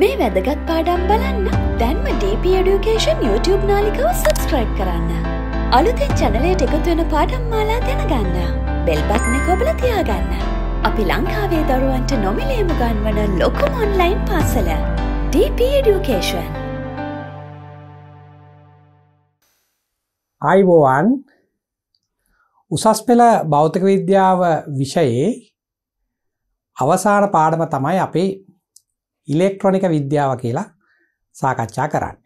මේ වැදගත් පාඩම් බලන්න දැන්ම DP Education YouTube නාලිකව සබස්ක්‍රයිබ් කරන්න. අලුතෙන් චැනලයට එකතුවෙන පාඩම් මාලා දැනගන්න. බෙල්බත්න කොබල තියාගන්න. අපි ලංකාවේ දරුවන්ට නොමිලේම ගන්වන ලොකුම ඔන්ලයින් පාසල. DP Education. අයිබෝවන් උසස් පෙළ භෞතික විද්‍යාව විෂයේ අවසාන පාඩම තමයි අපේ ඉලෙක්ට්‍රොනික විද්‍යාව කියලා සාකච්ඡා කරන්න.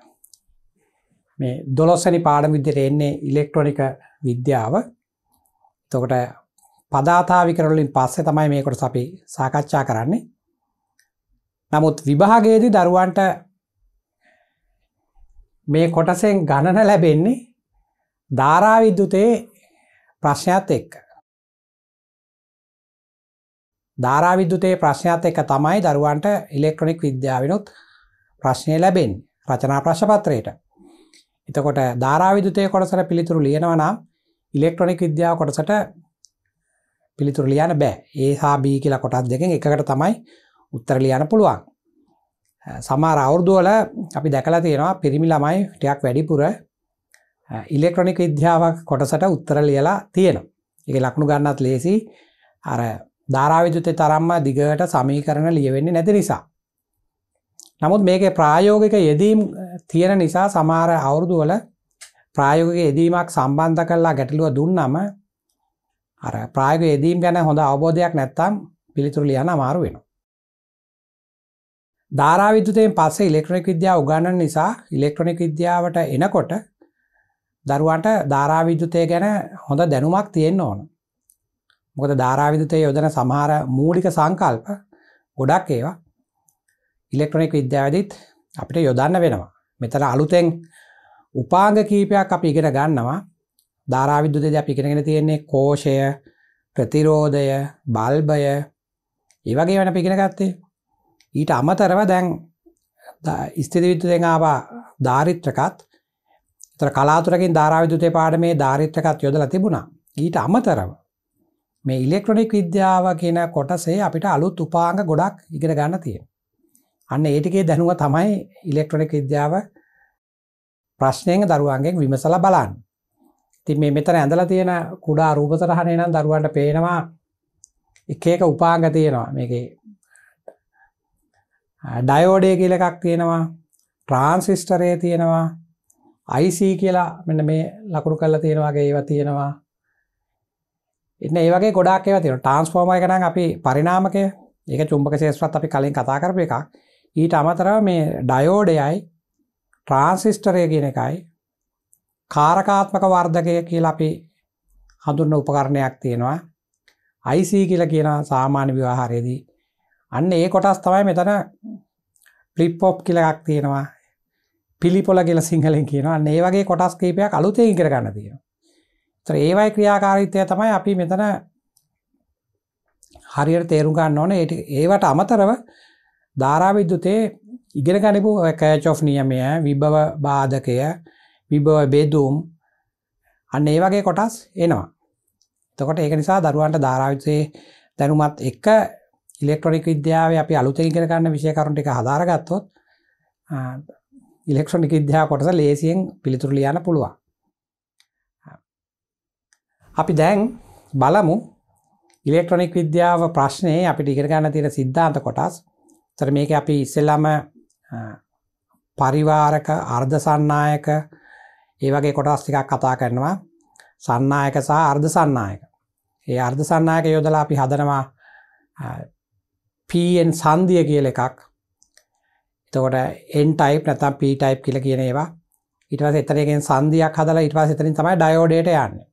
මේ දොලොස්සනි පාඩ විද්‍යයට එන්නේ ඉලෙක්ට්‍රොනික විද්‍යාව තොකට පදාතාවිකරලින් පස්සේ තමයි මේකොට සපි සාකච්ඡා කරන්නේ නමුත් විභාගයේදී දරුවන්ට මේ කොටසෙන් ගණන ලැබෙන්නේ ධාරාවිද්‍යුතයේ ප්‍රශ්නයත් එක්ක ධාරාවිද්‍යුතයේ ප්‍රශ්නයත් එක තමයි දරුවන්ට ඉලෙක්ට්‍රොනික් විද්‍යාවනොත් ප්‍රශ්නය ලැබෙන් රචනා ප්‍රශ්පත්‍රයට. එතකොට ධාරාවිදුතය කොටසට පිළිතුරු ලියනවනම් ඉලෙක්ට්‍රොනික් විද්‍යාව කොටසට පිළිතුරු ලියන බෑ ඒ හාබී කියලා කොටත් දෙකින් එකට තමයි උත්තර ලියන පුළුවන්. සමාර අවුරදුවල අපි දැකලා තියෙනවා පිරිමි ළමයි ටයක් වැඩිපුර ඉලෙක්ට්‍රොනික් විද්‍යාවක් කොටසට උත්තර ලියලා තියෙන. එක ලක්ුණු ගන්නත් ලේසි අර ධාරාවිදුතය තරම්ම දිගට සමීකරණ ලියවෙන්නේ නැති නිසා. නමුත් මේක ප්‍රායෝගික යෙදීම් තියෙන නිසා සමහර අවුරුදුවල ප්‍රායෝගික යෙදීමක් සම්බන්ධ කරලා ගැටලුව දුන්නම අර ප්‍රායෝගික යෙදීම් ගැන හොඳ අවබෝධයක් නැත්නම් පිළිතුරු ලියන්න අමාරු වෙනවා. ධාරා විද්‍යුතයෙන් පස්සේ ඉලෙක්ට්‍රොනික විද්‍යාව උගන්වන නිසා ඉලෙක්ට්‍රොනික විද්‍යාවට එනකොට දරුවන්ට ධාරා විද්‍යුතය ගැන හොඳ දැනුමක් තියෙන්න ඕන. මොකද ධාරාවිදුතය යොදන සමහර මූලික සංකල්ප ගොඩක් ඒවා ඉලෙක්ට්‍රොනික් විද්‍යාවදිත් අපිට යොදන්න වෙනවා මෙතර අලුතෙන් උපාංග කීපයක් අපි ඉගෙන ගන්නවා ධාරාවිද්‍යුතද අපි ඉගෙනගෙන තියෙන්නේ කෝෂය ප්‍රතිරෝධය බල්බය ඒවගේ වන පිගෙන ගත්තේ ඊට අමතරව දැන් ස්තිතිවිද්‍යුතෙන් ආවා ධාරිත්‍රකත් තර කලාතුරකින් ධාරාවිදුතය පාඩ මේ ධාරිත්‍රකත් යොදල තිබුණා ඊට අමතරව මේ ඉලෙක්ට්‍රොනික් විද්‍යාව කියන කොටසේ අපිට අලුත් උපාංග ගොඩක් ඉගෙන ගන්න තියෙන. අන්න ඒටිකේ දැනුව තමයි ඉලෙක්ට්‍රොනික් විද්‍යාව ප්‍රශ්නයෙන් දරුවන්ගෙන් විමසලා බලන්න. ඉතින් මේ මෙතන ඇඳලා තියෙන කුඩා රූපතරහනේ නම් දරුවන්ට පේනවා එක එක උපාංග තියෙනවා. මේකේ ඩයෝඩේ කියලා එකක් තියෙනවා. ට්‍රාන්සිස්ටරේ තියෙනවා. IC කියලා මෙන්න මේ ලකුණු කරලා තියෙන වගේ ඒවා තියෙනවා. එන්න ඒ වගේ ගොඩක් ඒවා තියෙනවා ට්‍රාන්ස්ෆෝමර් එක නම් අපි පරිණාමකය ඒක චුම්බක ශේෂ්ත්‍රත් අපි කලින් කතා කරපු එකක් ඊට අමතරව මේ ඩයෝඩයයි ට්‍රාන්සිස්ටරය කියන එකයි කාරකාත්මක වර්ධකය කියලා අපි හඳුන්න උපකරණයක් තියෙනවා IC කියලා කියන සාමාන්‍ය ව්‍යවහාරයේදී අන්න ඒ කොටස් තමයි මෙතන ෆ්ලිප් පොප් කියලා එකක් තියෙනවා පිලිපොල කියලා සිංහලෙන් කියනවා අන්න ඒ වගේ කොටස් කීපයක් අලුතෙන් ඉගෙන ගන්න තියෙනවා ඒවයි ක්‍රියාකාරීත්වය තමයි අපි මෙතන හරියට තේරු ගන්න ඕන ඒවට අමතරව ධාරාවිද්‍යුතයේ ඉගෙන ගනිපු කෑචෝ් නියමය විභව බාධකය විභව බෙදුම් අන්න ඒ වගේ කොටස් එනවා තකොට ඒක නිසා දරුවන්ට ධාරාවිසේ දැනුමත් එක්ක ඉලෙක්ට්‍රොනික විද්‍යාව අපි අලුත ඉගෙන ගන්න විෂයකරුන්ට එක හදාරගත්තොත් ඉලෙක්ට්‍රොනික විද්‍යා කොටස ලේසියෙන් පිළිතුරු ලියන්න පුළුවන් අපි දැන් බලමු ඉලෙක්ට්‍රොනික් විද්‍යාව ප්‍රශ්නයේ අපිට ඉගෙන ගන්න තියෙන සිද්ධාන්ත කොටස්. ඒතර මේක අපි ඉස්සෙල්ලාම පරිවාරක අර්ධ සන්නායක ඒ වගේ කොටස් ටිකක් කතා කරනවා. සන්නායක සහ අර්ධ සන්නායක. ඒ අර්ධ සන්නායක යොදලා අපි හදනවා පන් සන්ධිය කියල එකක් එතකොට එන් ටයිප් නැතම් පි ටයිප් කියල කියන ඒවා ඉටවස එතරගෙන් සන්ධියක් හදලා ඉටවා එතරින් තමයි ඩයෝඩට යන්නේ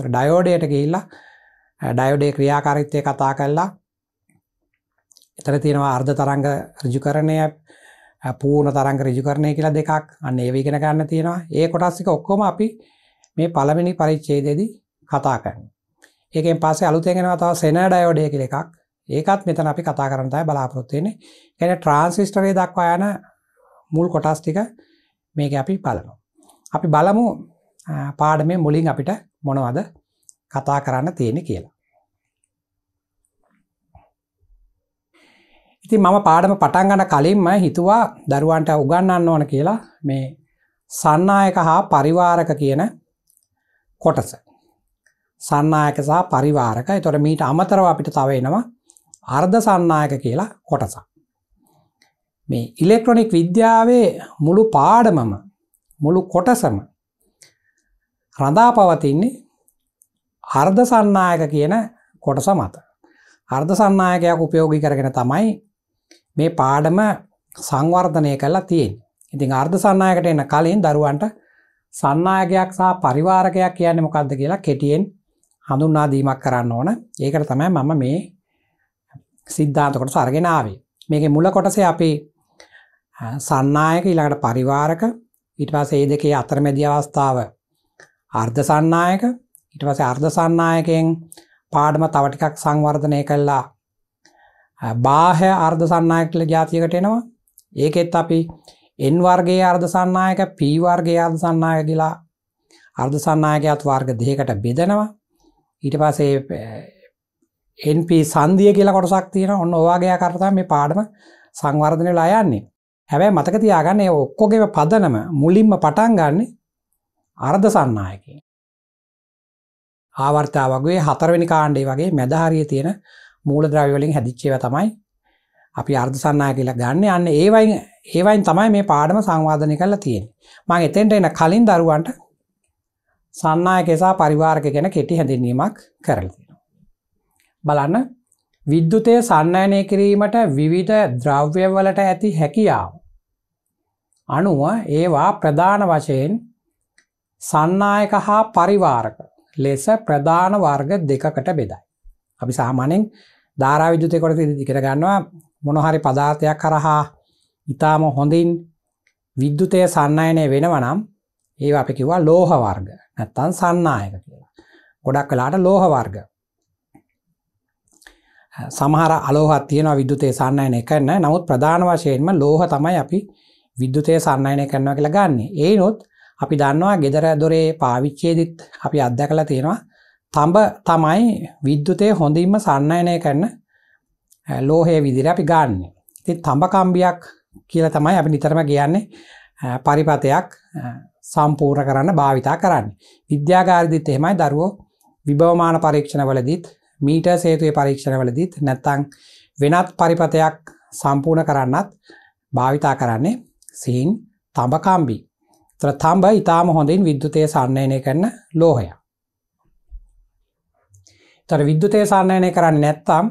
තොර ඩයෝඩයට ගිහිල්ලා ඩයෝඩේ ක්‍රියාකාරිත්වය කතා කල්ලා එතර තියෙනවා අර්ධ තරංග රජු කරණය පූර්ණ තරංග රජු කරණය කියලා දෙකක් අන්න ඒව ඉගෙන ගන්න තියෙනවා ඒ කොටස්සික ඔක්කොම අපි මේ පළවෙනි පරිච්ඡේදයේදී කතා කරනවා. ඒකෙන් පස්සේ අලුතෙන් එනවා තව සෙනා ඩයෝඩය කියලා එකක්. ඒකත් මෙතන අපි කතා කරන්න තමයි බලාපොරොත්තු වෙන්නේ. يعني ට්‍රාන්සිස්ටරේ දක්වා යන මුල් කොටස් ටික මේක අපි බලනවා. අපි බලමු පාඩමේ මුලින් අපිට මොනවද කතා කරන්න තියෙන කියලා. ඉති මම පාඩම පටන් ගන්න කලින්ම හිතුවා දරුවන්ට උගන්නන්න ඕන කියලා මේ සන්නායක හා පරිවාරක කියන කොටස. සන්නායක සහ පරිවාරක තොට මීට අමතරව අපිට තවයිනවා අර්ධ සන්නායක කියලා කොටස. මේ ඉලෙක්ට්‍රොනික් විද්‍යාවේ මුළු පාඩමම මුළු කොටසම රඳා පවතින්නේ අර්ධ සන්නායක කියන කොටස මත. අර්ධ සන්නායකයක් උපයෝගී කරගෙන තමයි මේ පාඩම සංවර්ධනය කරලා තියෙන්. ඉතින් අර්ධ සන්නායකට එන කලින් දරුවන්ට සන්නායකයක් සහ පරිවාරකයක් කියන්නේ මොකක්ද කියලා කෙටියෙන් හඳුන්වා දීමක් කරන්න ඕන ඒකට තමයි මම මේ සිද්ධාන්තකොට සරගෙනාවේ මේක මුල කොටසේ අපි සන්නායක ඊළඟට පරිවාරක ඊට පස්සේ ඒ දෙකේ අතරමැදි අවස්ථාව අර්ධ සන්නායක ඉට පස අර්ධ සන්නායකයෙන් පාඩම තවටිකක් සංවර්ධනය කල්ලා බාහය අර්ධ සන්නායකල ජාතියකට එනවා ඒකෙත් අපි එන් වර්ගේ අර්ධ සන්නායක පීවර්ගේ අර්ධ සන්නාය කියලා අර්ධ සන්නායකයත් වර්ග දෙකට බෙදෙනවා ඊට පසේ එන්ප සන්දිය කියලා කොටසක් තියෙන ඔන්න ඔවාගේ කරතා මේ පාඩම සංවර්ධනය ලා යන්නේ හැබැයි මතක තියාගන්න ඔක්කොගේම පදනම මුලින්ම පටන් ගන්නේ අර්ධ සන්නායකින්. ආවර්තා වගේ හතරවෙනි කාණ්ඩේ වගේ මැදහරිය තියෙන මූලද්‍රව්‍යවලින් හැදිච්චේව තමයි අපි අර්ධ සන්නාය කියලා ගන්න යන්න ඒවයින් ඒවයින් තමයි මේ පාඩම සංවාධනය කරලා තියෙන්නේ. මම එතෙන්ට එන කලින් දරුවන්ට සන්නායකය සහ පරිවාරක ගැන කෙටි හැඳින්වීමක් කරලා තියෙනවා. බලන්න විද්‍යුතය සන්නයනය කිරීමට විවිධ ද්‍රව්‍යවලට ඇති හැකියාව. අනුව ඒවා ප්‍රධාන වශයෙන් සන්නායක හා පරිවාරක ලෙස ප්‍රධාන වර්ග දෙකකට බෙදයි. අපි සාමානෙන් ධාරාවිද්‍යතයකොට දිකට ගන්නවා මොනහරි පදාර්ථයක් කරහා ඉතාම හොඳින් විද්‍යුතය සන්නයනය වෙනවනම් ඒ අපි කිවා ලෝහ වර්ග නැත්තන් සන්නායක කියලා. ගොඩක් කලාට ලෝහ වර්ග. සමහර අලෝහත් තියෙනවා විද්‍යුතය සන්නයනය කරන්න නමුත් ප්‍රධාන වශයෙන්ම ලෝහ තමයි අපි විද්‍යුතය සන්නයනය කරනවා කියලා ගන්න. ඒනොත් අපි දන්නවා ගෙදර දොරේ පාවිච්චයේදිත් අපි අත්දැකලා තියෙනවා තඹ තමයි විද්‍යුතය හොඳින්ම සන්නයනය කරන ලෝහය විදිර අපි ගන්න ති තඹකම්බියක් කියල තමයි අපි නිතරම කියන්නේ පරිපතයක් සම්පූර්ණ කරන්න භාවිතා කරන්න විද්‍යාගාරිදිත් එහෙමයි දරුවෝ විභවමාන පරීක්ෂණවලදීත් මීට සේතුය පරීක්ෂණවලදීත් නැත්තං වෙනත් පරිපතයක් සම්පූර්ණ කරන්නත් භාවිතා කරන්නේ සිහින් තඹකම්බී ත්‍රතාම්බ ඉතාම හොඳින් විද්‍යුතය සන්නයනය කරන ලෝහය. තර විද්‍යුතය සන්නයනය කරන්න නැත්තම්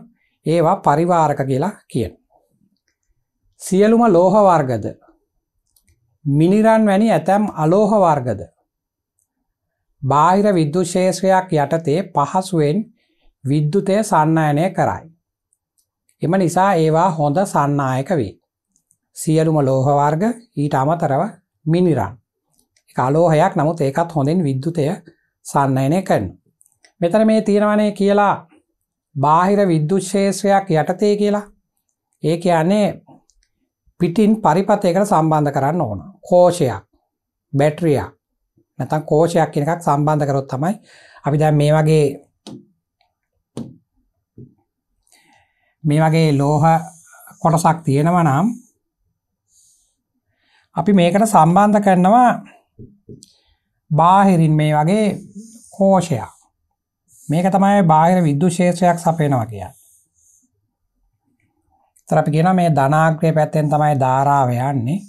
ඒවා පරිවාරක කියලා කියන. සියලුම ලෝහවර්ගද මිනිරන් වැනි ඇතැම් අලෝහවර්ගද බාහිර විද්දු ශේෂ්‍රයක් යටතේ පහසුවෙන් විද්‍යුතය සන්නයනය කරයි. එම නිසා ඒවා හොඳ සන්නායක වේ. සියලුම ලෝහවර්ග ඊට අමතරව මිනිරන්. අලෝහයක් නමුත් ඒකත් හොඳින් විද්‍යුතය සන්නයනය කරන. මෙතන මේ තියෙනවනේ කියලා බාහිර විද්‍යුෂේෂයක් යටතේ කියලා ඒ කියන්නේ පිටින් පරිපතයකට සම්බන්ධ කරන්න ඕන කෝෂයක් බැට්‍රිය නැතන් කෝෂයක් කියන එකක් සම්බන්ධ කරොත් තමයි අපි දැන් මේ වගේ මේ වගේ ලෝහ කොටසක් තියෙනව නම් අපි මේකට සම්බන්ධ කරනවා බාහිරින් මේ වගේ කෝෂයක් මේක තමයි බාහිර විද්දු ශේෂයක් සපේනවා කිය තරපි කියෙන මේ ධනාග්‍රය පැත්තෙන් තමයි ධාරාව යන්නේ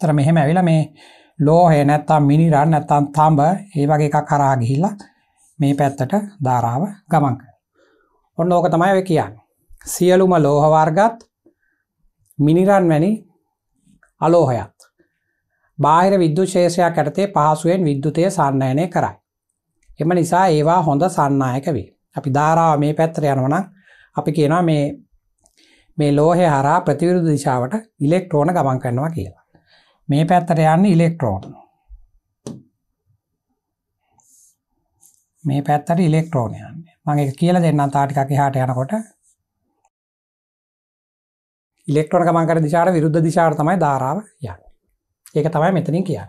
තර මෙහෙම ඇවිල මේ ලෝහය නැත්තම් මිනිරන් නැත්තම් තඹ ඒ වගේ එකක් කරා ගිහිල්ලා මේ පැත්තට ධාරාව ගමන් කරනවා. ඔන්න ඕක තමයි ඔය කියන්නේ. සියලුම ලෝහ වර්ගත් මිනිරන් වැනි අලෝහයක්. බාහිර විද්‍යුත් ශේෂයක් යටතේ පහසුවෙන් විද්‍යුතය සන්නයනය කරයි. එම නිසා ඒවා හොඳ සන්නායක වේ. අපි ධාරාව මේ පැත්තර යනවනම් අපි කියනවා මේ මේ ලෝහය හරා ප්‍රතිවිරුද්ධ දිශාවට ඉලෙක්ට්‍රෝන ගමන් කරනවා කියලා. මේ පැත්තට යන්න ඉලෙක්ට්‍රෝන. මේ පැත්තට ඉලෙක්ට්‍රෝන යන්නේ. මම ඒක කියලා දෙන්නම් තා ටිකක් එහාට යනකොට. ඉලෙක්ට්‍රෝන ගමන් කරන දිශාවට විරුද්ධ දිශාවට තමයි ධාරාව යන්නේ. ඒක තමයි මෙතනින් කියන්න.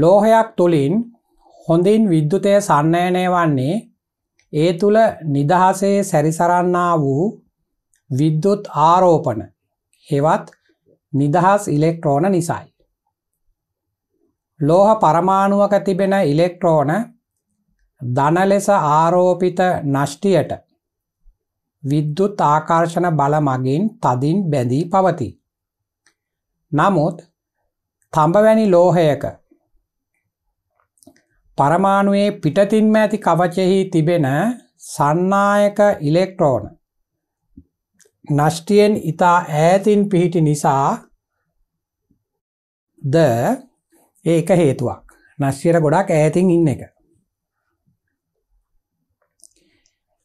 ලෝහයක් තුළින් හොඳින් විද්‍යුතය සන්නයනය වන්නේ ඒ තුළ නිදහසේ සැරිසරන්නා වූ විද්‍යුත් ආරෝපන හෙවත් නිදහස් ඉලෙක්ට්‍රෝන නිසයි. ලෝහ පරමාණුවක තිබෙන ඉලෙක්ට්‍රෝන දන ලෙස ආරෝපිත නෂ්ටියට විද්‍යුත් ආකර්ෂණ බල මගින් තදින් බැඳී පවති. නමුත් තඹවැනි ලෝහයක පරමාණුවේ පිටතින්ම ඇති කවචෙහි තිබෙන සන්නායක ඉලෙක්ට්‍රෝන නෂ්ටියෙන් ඉතා ඈතින් පිහිටි නිසා ද ඒක හේතුවක් නශ්්‍යයට ගොඩක් ඈතින් ඉන්න එක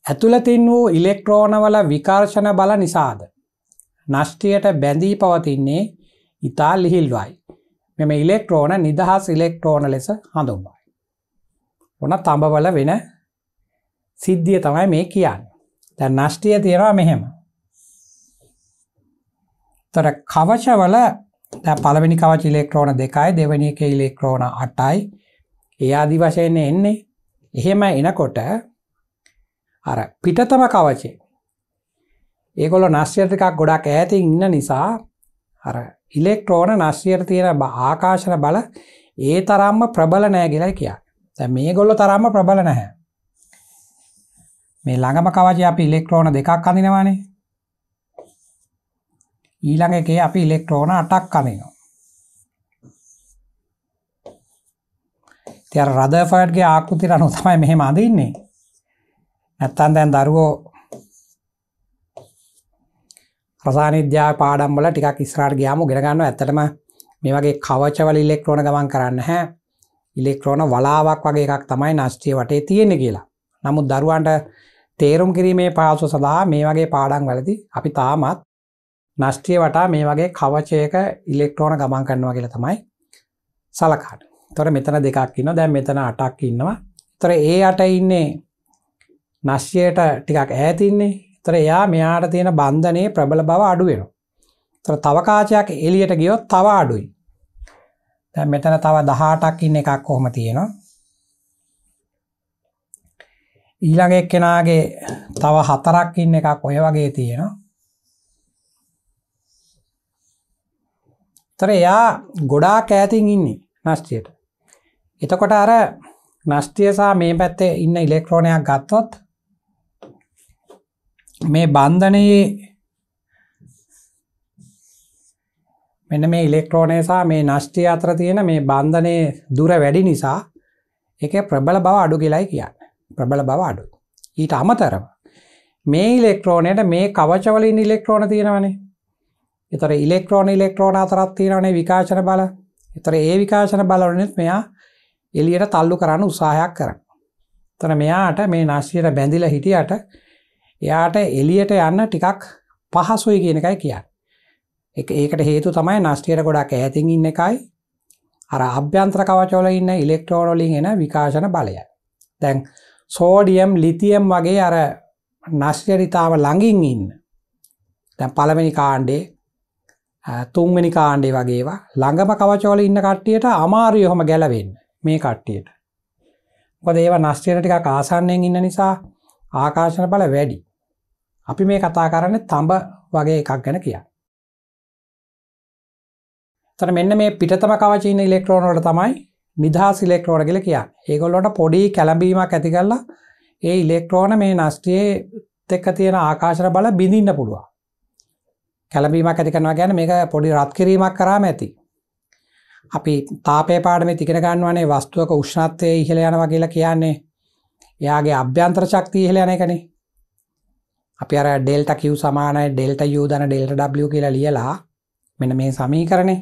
ඇතුළතින් වූ ඉලෙක්ට්‍රෝනවල විකාර්ශණ බල නිසාද. නෂ්ටියට බැඳී පවතින්නේ ඉතා ලිහිල්වයි. මෙම ඉලෙක්ට්‍රෝන නිදහස් ඉලෙක්ට්‍රෝන ලෙස හඳුන්වයි. ඔන තඹවල වෙන සිද්ධිය තමයි මේ කියන්න. තැ නෂ්ටිය තියෙනවා මෙහෙම. තොර කවචවල පළවෙනි කවච ඉලෙක්ට්‍රෝන දෙකයි දෙවනි එක ඉලෙක්ට්‍රෝන අටයි ඒ අදි වශයෙන් එන්නේ එහෙම එනකොට අර පිටතම කවචේ ඒකොල නශ්‍යයට එකක් ගොඩක් ඇති ඉන්න නිසා අර ඉලෙක්ට්‍රෝන නශ්‍යයට තියෙන ආකාශන බල ඒ තරම්ම ප්‍රබල නෑ කියලා කියා තැ මේ ගොල්ල තරම්ම ප්‍රබල නැහැ මේ ළඟම කවච අපි ඉලෙක්ට්‍රෝන දෙකක් අඳනවානේ ඊළඟ එකේ අපි ඉලෙක්ට්‍රෝන අටක් අඳනවා තිර රදෆඩ්ගේ ආකෘතිර අනු තමයි මෙහෙම අඳන්නේ නැත්තන් දැන් දරුවෝ ප්‍රසානිද්‍යා පාඩම්බල ටිකක් ස්රාට ගයාම ගෙනගන්න ඇතටම මේ වගේ කවචවල ඉල්ලෙක්ට්‍රෝන ගමන් කරන්න හැ ඉලෙක්ට්‍රෝන වලාවක් වගේ එකක් තමයි නස්්ටිය වටේ තියෙන කියලා නමුත් දරුවන්ට තේරුම් කිරීමේ පාසු සඳහා මේ වගේ පාඩන් වැලදි අපි තාමත් නෂ්ටිය වටා මේ වගේ කවචයක ඉල්ලෙක්ට්‍රෝන ගමන් කරනවා කියලා තමයි සලකාට තොර මෙතන දෙකක් ඉන්න දැන් මෙතන අටක් ඉන්නවා තොර ඒ අට ඉන්නේ නශ්‍යයට ටිකක් ඈතින්නේ තර එයා මෙයාට තියෙන බන්ධනයේ ප්‍රබල බව අඩුවෙන. තර තවකාචයක් එලියට ගියොත් තව අඩුයි. දැ මෙතන තව දහටක් ඉන්න එකක් කොහොම තියෙනවා. ඊළඟ එක්කෙනගේ තව හතරක් ඉන්න එකක් ඔය වගේ තියෙනවා. තර එයා ගොඩා කෑතින් ඉන්නේ නස්්ටියට. එතකොට අර නස්්ටියසා මේ පැත්තේ ඉන්න ඉලෙක්ට්‍රෝනයක් ගත්තොත් මේ බන්ධනයේ මෙන්න මේ ඉලෙක්ට්‍රෝනය සහ මේ නෂ්ටි අතර තියෙන මේ බන්ධනය දුර වැඩි නිසා එක ප්‍රබල බව අඩු කියලායි කියන්න ප්‍රබල බව අඩු ඊට අමතරව මේ ඉලෙක්ට්‍රෝනයට මේ කවචවලින් ඉලෙක්ට්‍රෝන තියෙනවනේ එතර ඉලෙක්ට්‍රෝන ඉලෙක්ට්‍රෝන අතරත් තියෙනවනේ විකාශන බල එතර ඒ විකාශන බලනත් මෙයා එලියට තල්ලු කරන්න උත්සාහයක් කරන තන මෙයාට මේ නශ්‍යයට බැඳිල හිටියට එයාට එලියට යන්න ටිකක් පහසුයි කියන එකයි කියන්න. එක ඒකට හේතු තමයි නස්ටියට ගොඩක් ඇතින් ඉන්න එකයි අර අභ්‍යන්ත්‍ර කවචෝල ඉන්න ඉලෙක්ට්‍රෝනොලින් එන විකාශන බලය. දැන් සෝඩියම් ලිතියම් වගේ අර නස්්‍යරිතාව ළඟින් ඉන්න. දැන් පළවෙනි කාණ්ඩේ තුන්වෙනි කාණ්ඩේ වගේවා ළඟම කවචෝල ඉන්න කට්ටියට අමාරුය හොම ගැලවෙන්න මේ කට්ටියට. මොකද ඒවා නස්ටේට ටිකක් ආසන්නයෙන් ඉන්න නිසා ආකාශන බල වැඩි. අපි මේ කතා කරන්න තඹ වගේ එකක් ගැන කිය. තර මෙන්න මේ පිටතම කවචීන ඉලෙක්ට්‍රෝනට තමයි නිදහස් ඉලෙක්ට්‍රෝන කියල කිය ඒගොල්ලොට පොඩි කැලඹීමක් ඇති කරලා ඒ ඉලෙක්ට්‍රෝන මේ නස්ටියේ තෙක්ක තියෙන ආකාශර බල බිඳින්න පුළුවන් කැලඹීමක් ඇති කරනවා ගැන මේක පොඩි රත් කිරීමක් කරාම ඇති අපි තාපේ පාඩම තිකර ගන්නවනේ වස්තුවක උෂ්ණත්වය ඉහළ යනවා කියලා කියන්නේ එයාගේ අභ්‍යන්ත්‍ර ශක්තිය ඉහළ යන එකනේ අපි අර ඩෙල්ට කිව් සමානයි ඩෙල්ට යූ දන ඩෙල්ට ඩ කියලා ලියලා මෙන මේ සමීකරණය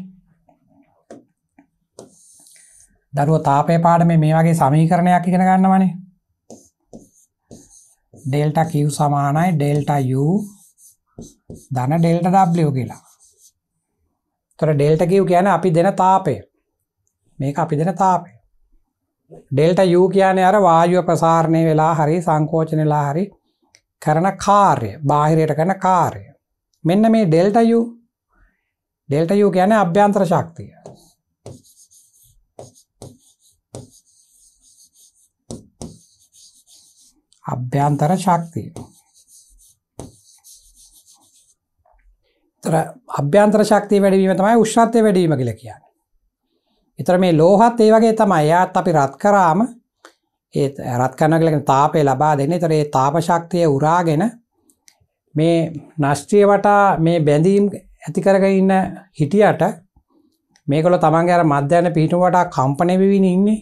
දරුව තාපය පාඩම මේ වගේ සමීකරණයක් ඉගෙන ගන්නවනේ ඩෙල්ට කිව් සමානයි ඩෙල්ට යු දන ඩෙල්ට ඩ කියලා තොර ඩෙල්ට කිව් කියන අපි දෙන තාපය මේක අපි දෙන තාපය ඩෙල්ට යු කියන අර වායුව ප්‍රසාරණය වෙලා හරි සංකෝචනලා හරි කරන කාර්ය බාහිරයට කරන කාර්ය මෙන්න මේ ඩෙල්ටයු ඩෙල්ටයු ගැන අභ්‍යන්ත්‍ර ශක්තිය අභ්‍යන්තර ශක්තිය තර අභ්‍යන්ත්‍ර ශක්තිය වැඩීම තමයි උෂ්ත්‍රය වැඩීම කියල කියන්න එතර මේ ලෝහත් ඒ වගේ තමයි යාත් අපි රත් කරාම ඒ රත් කරනවා කියලා තාපය ලබා දෙන්නේ. ඒතර ඒ තාප ශක්තිය උරාගෙන මේ නස්ත්‍රිය වටා මේ බැඳීම් ඇති කරගෙන ඉන්න හිටියට මේගොල්ලෝ තමන්ගේ අර මධ්‍යන පිහිටුව වටා කම්පණය වෙමින් ඉන්නේ.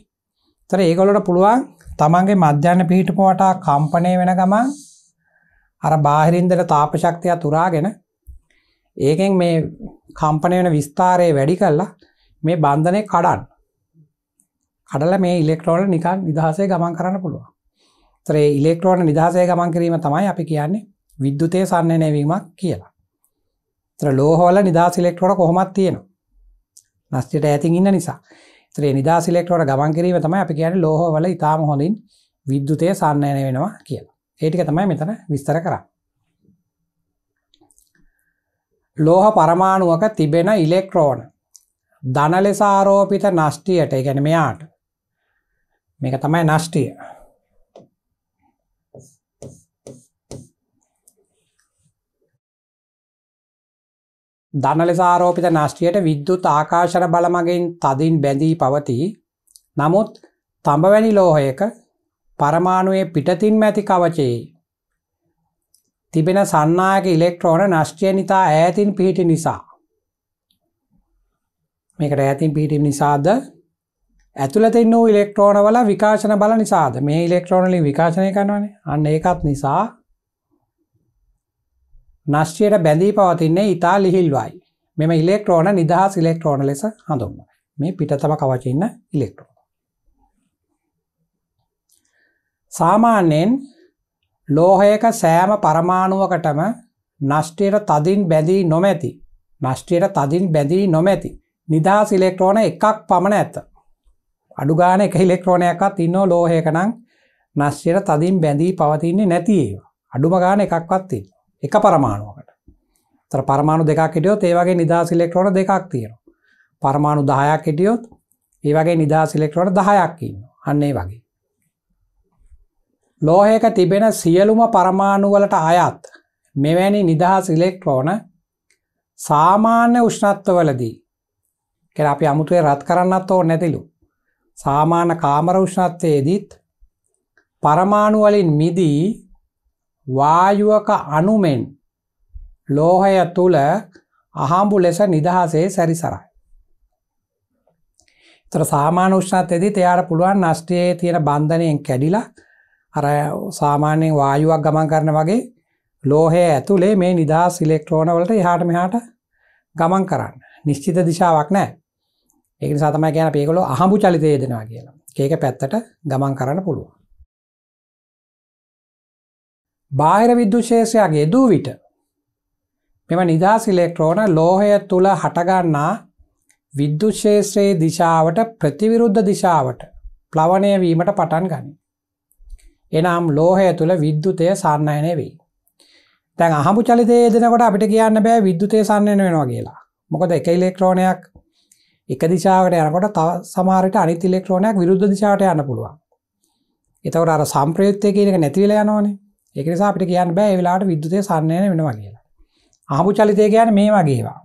ඒතර ඒගොල්ලොට පුළුවන් තමන්ගේ මධ්‍යන පිහිටුව වටා කම්පණය වෙන ගමන් අර බාහිරින් දෙන තාප ශක්තියත් උරාගෙන ඒකෙන් මේ කම්පණය වෙන විස්තරය වැඩි කරලා මේ බන්ධනේ කඩන්න. කඩල මේ ඉලෙක්ට්‍රෝල නිකන් නිදහසේ ගමන් කරන්න පුළුව තරේ ඉලෙක්ට්‍රෝන නිදහසේ ගමන් කිරීම තමයි අපි කියන්නේ විද්‍යුතය සන්නනයවීමක් කියලා ත්‍ර ලෝහෝල නිදා සිලෙක්ට්‍රෝට කොහොමත් තියෙනවා නස්්ටිට ඇතින් ඉන්න නිසා ත්‍රේ නිදා සිලෙක්ට්‍රෝට ගමන් කිරීම තමයි අපි කියන ලෝහෝවල ඉතාම හොඳින් විද්‍යුතය සන්නයන වෙනවා කියලා ඒටික තමයි මෙතන විස්තර කරා ලෝහ පරමාණුවක තිබෙන ඉලෙක්ට්‍රෝන දන ලෙස ආරෝපිත නෂ්ටියට ගැන මෙයාට මේක තමයි නෂ්ටිය. ධන ලෙස ආරෝපිත නෂ්ටියට විද්‍යුත් ආකාශන බල මගින් තදින් බැඳී පවතී. නමුත් තඹවැනි ලෝහයක පරමාණුවේ පිටතින්ම ඇති කවචයේ තිබෙන සන්නායක ඉලෙක්ට්‍රෝන නෂ්ටිය නිතා ඈතින් පිහිටි නිසා මේකට ඈතින් පිහිටි නිසාද ඇතුළතින් වූ ඉලෙක්ට්‍රෝනවල විකාශන බල නිසාද මේ ඉලෙක්ට්‍රෝනලින් විකාශනය කරනවනේ අන්න ඒකත් නිසා නශ්්‍යයට බැඳී පවතින්නේ ඉතා ලිහිල්වයි මෙම ඉලෙක්ට්‍රෝන නිදහස් ඉලෙක්ට්‍රෝන ලෙස හඳුන්ම මේ පිටතම කවචන්න ඉලෙක්ට්‍රෝ සාමාන්‍යයෙන් ලෝහයක සෑම පරමාණුවකටම නෂ්ටයට තදින් බැඳී නොමැති නෂ්ටයට තදින් බැඳී නොමැති නිදහස් ඉලෙක්ට්‍රෝන එකක් පමණ ඇත අඩුගාන එක ඉලෙක්ට්‍රෝනයක්ත් ඉන්න ලෝහයකනං නස්්‍යයට තදින් බැඳී පවතින්නේ නැති අඩුම ගාන එකක්වත්ති එක පරමාණුවකට තර පරමාණු දෙකක් හිටියොත් ඒවගේ නිදහස් ඉලෙක්ට්‍රෝන දෙකක් තියෙන පරමාණු දහයක් හිටියොත් ඒ වගේ නිදහස් ඉලෙක්ට්‍රෝන දහයක්කින්න අන්නේ වගේ ලෝහයක තිබෙන සියලුම පරමාණුවලට අයත් මෙවැනි නිදහස් ඉලෙක්ට්‍රෝන සාමාන්‍ය උෂ්ණත්වවලදී කෙ අපි අමුතුවේ රත් කරන්නත් ඕ නැතිලු සාමාන්‍ය කාමර උෂ්ණත්වයේදීත් පරමාණු වලින් මිදී වායුවක අණුමෙන් ලෝහය තුල අහඹු ලෙස නිදහසේ සැරිසරයි. ඒතර සාමාන්‍ය උෂ්ණත්වයේදීත් එයාට පුළුවන් නෂ්ටයේ තියෙන බන්ධනයෙන් කැඩිලා අර සාමාන්‍යයෙන් වායුවක් ගමන් කරන වගේ ලෝහය ඇතුලේ මේ නිදහස් ඉලෙක්ට්‍රෝන වලට එහාට මෙහාට ගමන් කරන්න. නිශ්චිත දිශාවක් නැහැ. ඒක නිසා තමයි කියන්නේ අපි ඒගොල්ලෝ අහඹු චලිතය දෙනවා කියලා. ඒක පැත්තට ගමන් කරන්න පුළුවන්. බාහිර විද්‍යුත් ශේෂයගේ දූ විට මෙම නිදහස් ඉලෙක්ට්‍රෝන ලෝහය තුල හටගන්නා විද්‍යුත් ශේෂයේ දිශාවට ප්‍රතිවිරුද්ධ දිශාවට ප්ලවණය වීමට පටන් ගනී. එනම් ලෝහය තුළ විද්‍යුතය සන්නයනය වෙයි. තැන් අහමු චලිතය දෙනකොට අපිට කියන්න බෑ විද්‍යුතය සන්නයන වෙනවා කියලා. මොකද එක ඉලෙක්ට්‍රෝනයක් එක දිශාවට යනකොට තව සමහරට අනිත් ඉලෙක්ට්‍රෝනයක් විරුද්ධ දිශාවට යන්න පුළුවන්. එතකොට අර සම්ප්‍රයුක්තය කියන එක නැති වෙලා යනවනේ. ඒක නිසා අපිට කියන්න බෑ ඒ වෙලාවට විද්‍යුතය සම්නයන වෙනවා කියලා. ආහපු චලිතය කියන්නේ මේ වගේ ඒවා.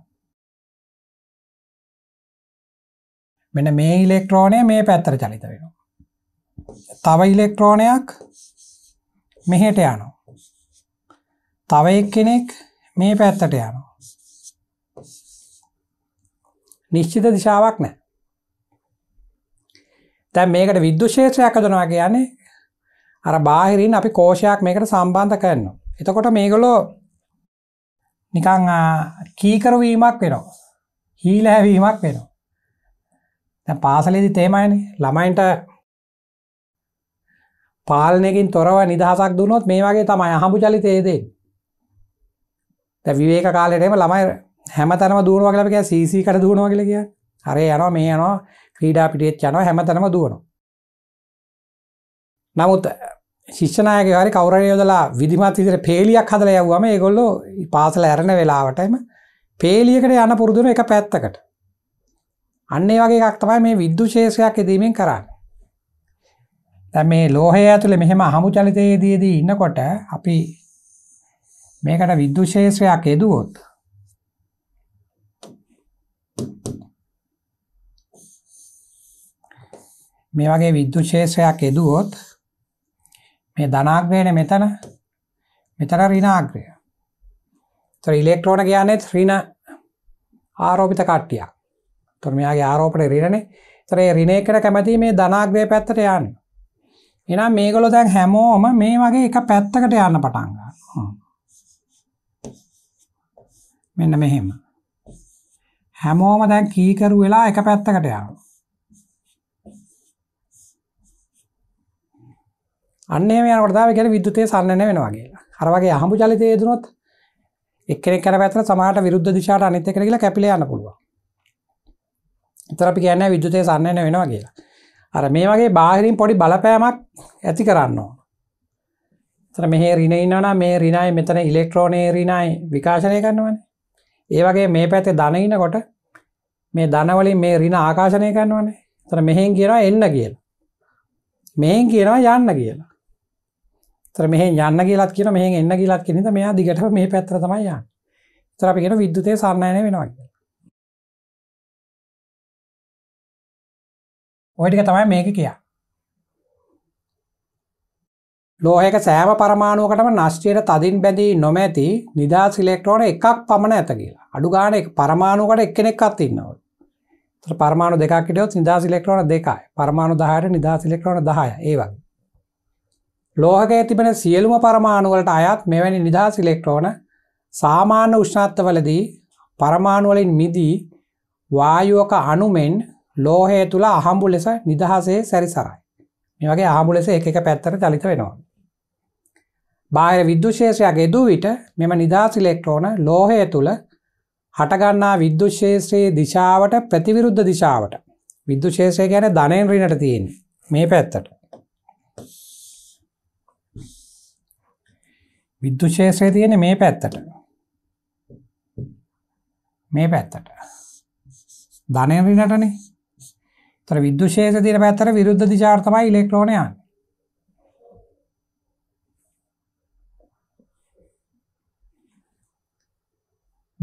මෙන්න මේ ඉලෙක්ට්‍රෝනය මේ පැත්තට චලිත වෙනවා. තව ඉලෙක්ට්‍රෝනයක් මෙහෙට යනවා. තව එක්කෙනෙක් මේ පැත්තට යනවා. නිශ්චිත දිශාවක් නෑ තැන් මේකට විද්දු ශේත්‍රයක් දනවා කියන්නේ අර බාහිරින් අපි කෝෂයක් මේකට සම්බන්ධ කරන්න එතකොට මේගොලෝ නිකං කීකරවීමක් වෙනවා හීලෑවීමක් වෙනවා තැ පාසලේදි තේමයින ළමයින්ට පාලනයකින් තොරව නිදහසක් දුනොත් මේ වගේ තමයි අහඹු චලිතයේදේ විවේක කාලයටම ළමයි හැම තනම දුවනවා කියලා කිය සීසී කට දුවනවා කියලා කිය හර යනවා මේ යනවා ක්‍රීඩා පිටියෙත් යනවා හැම තැනම දුවනවා නමුත් ශිෂ්‍යනායක හරි කවුර යොදලා විදිමත් විදිහට පේලියක් හදලා යවුවම ඒගොල්ලෝ පාසල හැරෙන වෙලාවටම පේලියකට යන පුරුදුන එක පැත්තකට අන්න ඒ වගේ එකක් තමයි මේ විද්‍යුත් ශේෂයක් යෙදීමෙන් කරන්නේ දැන් මේ ලෝහය ඇතුලේ මෙහෙම අහමු චලිතයේදීදී ඉන්නකොට අපි මේකට විද්‍යුත් ශේෂයක් යෙදුවොත් මේ වගේ විද්‍යුත් ක්ෂේත්‍රයක් එදුවොත් මේ ධනාග්‍රයනේ මෙතන මෙතන ඍණාග්‍රය. ඒතර ඉලෙක්ට්‍රෝන කියන්නේ ඍණ ආරෝපිත කට්ටියක්. ඒතර මෙයාගේ ආරෝපණය ඍණනේ. ඒතර ඒ ඍණේකර කැමති මේ ධනාග්‍රය පැත්තට යන්න. එහෙනම් මේගොල්ලෝ දැන් හැමෝම මේ වගේ එක පැත්තකට යන්න පටන් ගන්නවා. මෙන්න මෙහෙම. හැමෝම දැන් කීකරු වෙලා එක පැත්තකට යනවා. අන්නේ යනකොටාව කැන විද්‍යතය සන්නන වෙනවා කියලා අරවගේ අහමු චලිතය දනොත් එක්කෙනෙ කර පැතර සමට විරුද්ධ දිශාට අනිත කර කියලා කැපිල යන්න පුළුව ඉතරපි කියන්න විද්‍යතය සන්නන වෙනවා කියලා අර මේ වගේ බාහිරින් පොඩි බලපෑමක් ඇති කරන්නවා මෙහ රිනයින්නන මේ රිනයි මෙතන ඉලෙක්ට්‍රෝනේ රිනයි විකාශනය කරන්නවන ඒ වගේ මේ පැත්තේ දනඉන්නකොට මේ දනවලින් මේ රින ආකාශනය කරන්නවනේ තර මෙහෙන් කියනවා එන්න කියලා මෙහෙන් කියනවා යන්න කියලා තර මෙහ යන්න කියලත් කියන මෙහ එන්න කියලත් කියෙනද මෙයා දිගට මේ පැත්‍ර තමයි යන්න තරපිගෙන විද්‍යුතය සරණයන වෙනවා කියලා ඔයටික තමයි මේක කියා ලෝහක සෑම පරමාණුවකටම නශ්ටයට තදින් බැඳී නොමැති නිදහස් ඉලෙක්ට්‍රෝන එකක් පමණ ඇත කියලා අඩු ගාන පරමාණුකට එක්කෙනෙක් අත්තින්නව පරමාණු දෙකක්ටයොත් නිදහස් ඉලෙක්ට්‍රෝන දෙකයි පරමාණු දහයට නිදහස් ඉලෙක්ට්‍රෝන දහය ඒවගේ ලෝහකය තිබෙන සියලුම පරමාණුවලට අයත් මෙවැනි නිදහස් ඉලෙක්ට්‍රෝන සාමාන්‍ය උෂ්ණත්වවලදී පරමාණුවලින් මිදී වායුවක අණුමෙන් ලෝහය තුළ අහම්බු ලෙස නිදහසේ සැරිසරයි. මේ වගේ අහම්බු ලෙස එක එක පැත්තට චලිත වෙනවා. බාහිර විද්‍යුශේෂයක් යෙදූ විට මෙම නිදහස් ඉලෙක්ට්‍රෝන ලෝහය තුළ හටගන්නා විද්‍යුශේෂයේ දිශාවට ප්‍රතිවිරුද්ධ දිශාවට විද්‍යුශේෂය ගැන ධනෙන් රිනට තියෙන්නේ මේ පැත්තට විද්‍යු ශේෂය තියෙන මේ පැත්තට මේ පැත්තට ධනය රිනටනේ තර විද්‍යු ශේෂ තියෙන පැත්තට විරුද්ධ දිශාවට තමයි ඉලෙක්ට්‍රෝන යන්නේ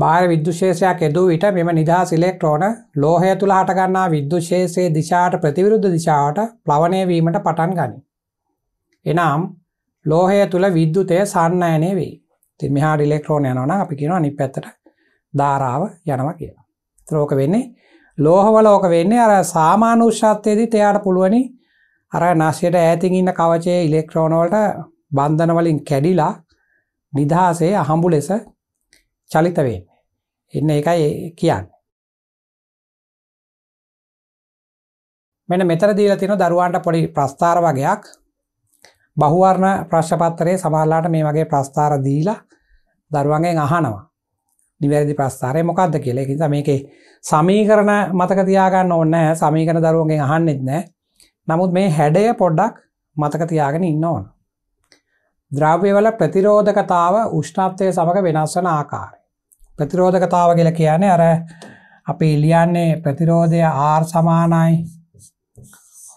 බාහිර විද්‍යුත් ශේෂයක් එදූ විට මෙම නිදහස් ඉලෙක්ට්‍රෝන ලෝහය තුල හටගන්නා විද්‍යුත් ශේෂයේ දිශාවට ප්‍රතිවිරුද්ධ දිශාවට ප්ලවණය වීමට පටන් ගනී. එනම් ලෝහය තුළ විද්‍යුතය සන්නයනය වෙයි ති මෙහා ඩිලෙක්ට්‍රෝන යනවන අපි කියෙන අනි පැත්තට ධාරාව යනවා කියලා ත්‍රෝක වෙන්නේ ලෝහවල ඕක වෙන්නේ අර සාමානුෂ්‍යත්්‍යයේදී තයාට පුළුවනි අර නස්යට ඇතින් ඉන්න කවචේ ඉලෙක්ට්‍රෝනවලට බන්ධනවලින් කැඩිලා නිදහසේ අහඹු ලෙස චලිත වෙන්නේ එන්න එකයි කියන්න මෙන මෙතර දීල තින දරුවන්ට පොඩි ප්‍රස්ථාර වගේයක් බහුවර්ණ ප්‍රශ්පත්තරයේ සමහරලාට මේ වගේ ප්‍රස්ථාර දීලා දරුවන්ගෙන් අහනවා. නිවැරදි ප්‍රස්ථාරය මොකක්ද කියලා. ඒ නිසා මේකේ සමීකරණ මතක තියාගන්න ඕනේ නැහැ. සමීකරණ දරුවන්ගෙන් අහන්නෙත් නැහැ. නමුත් මේ හැඩය පොඩ්ඩක් මතක තියාගෙන ඉන්න ඕන. ද්‍රව්‍යවල ප්‍රතිරෝධකතාව උෂ්ණත්වය සමග වෙනස් වන ආකාරය. ප්‍රතිරෝධකතාව කියලා කියන්නේ අර අපි ලියන්නේ ප්‍රතිරෝධය R සමානයි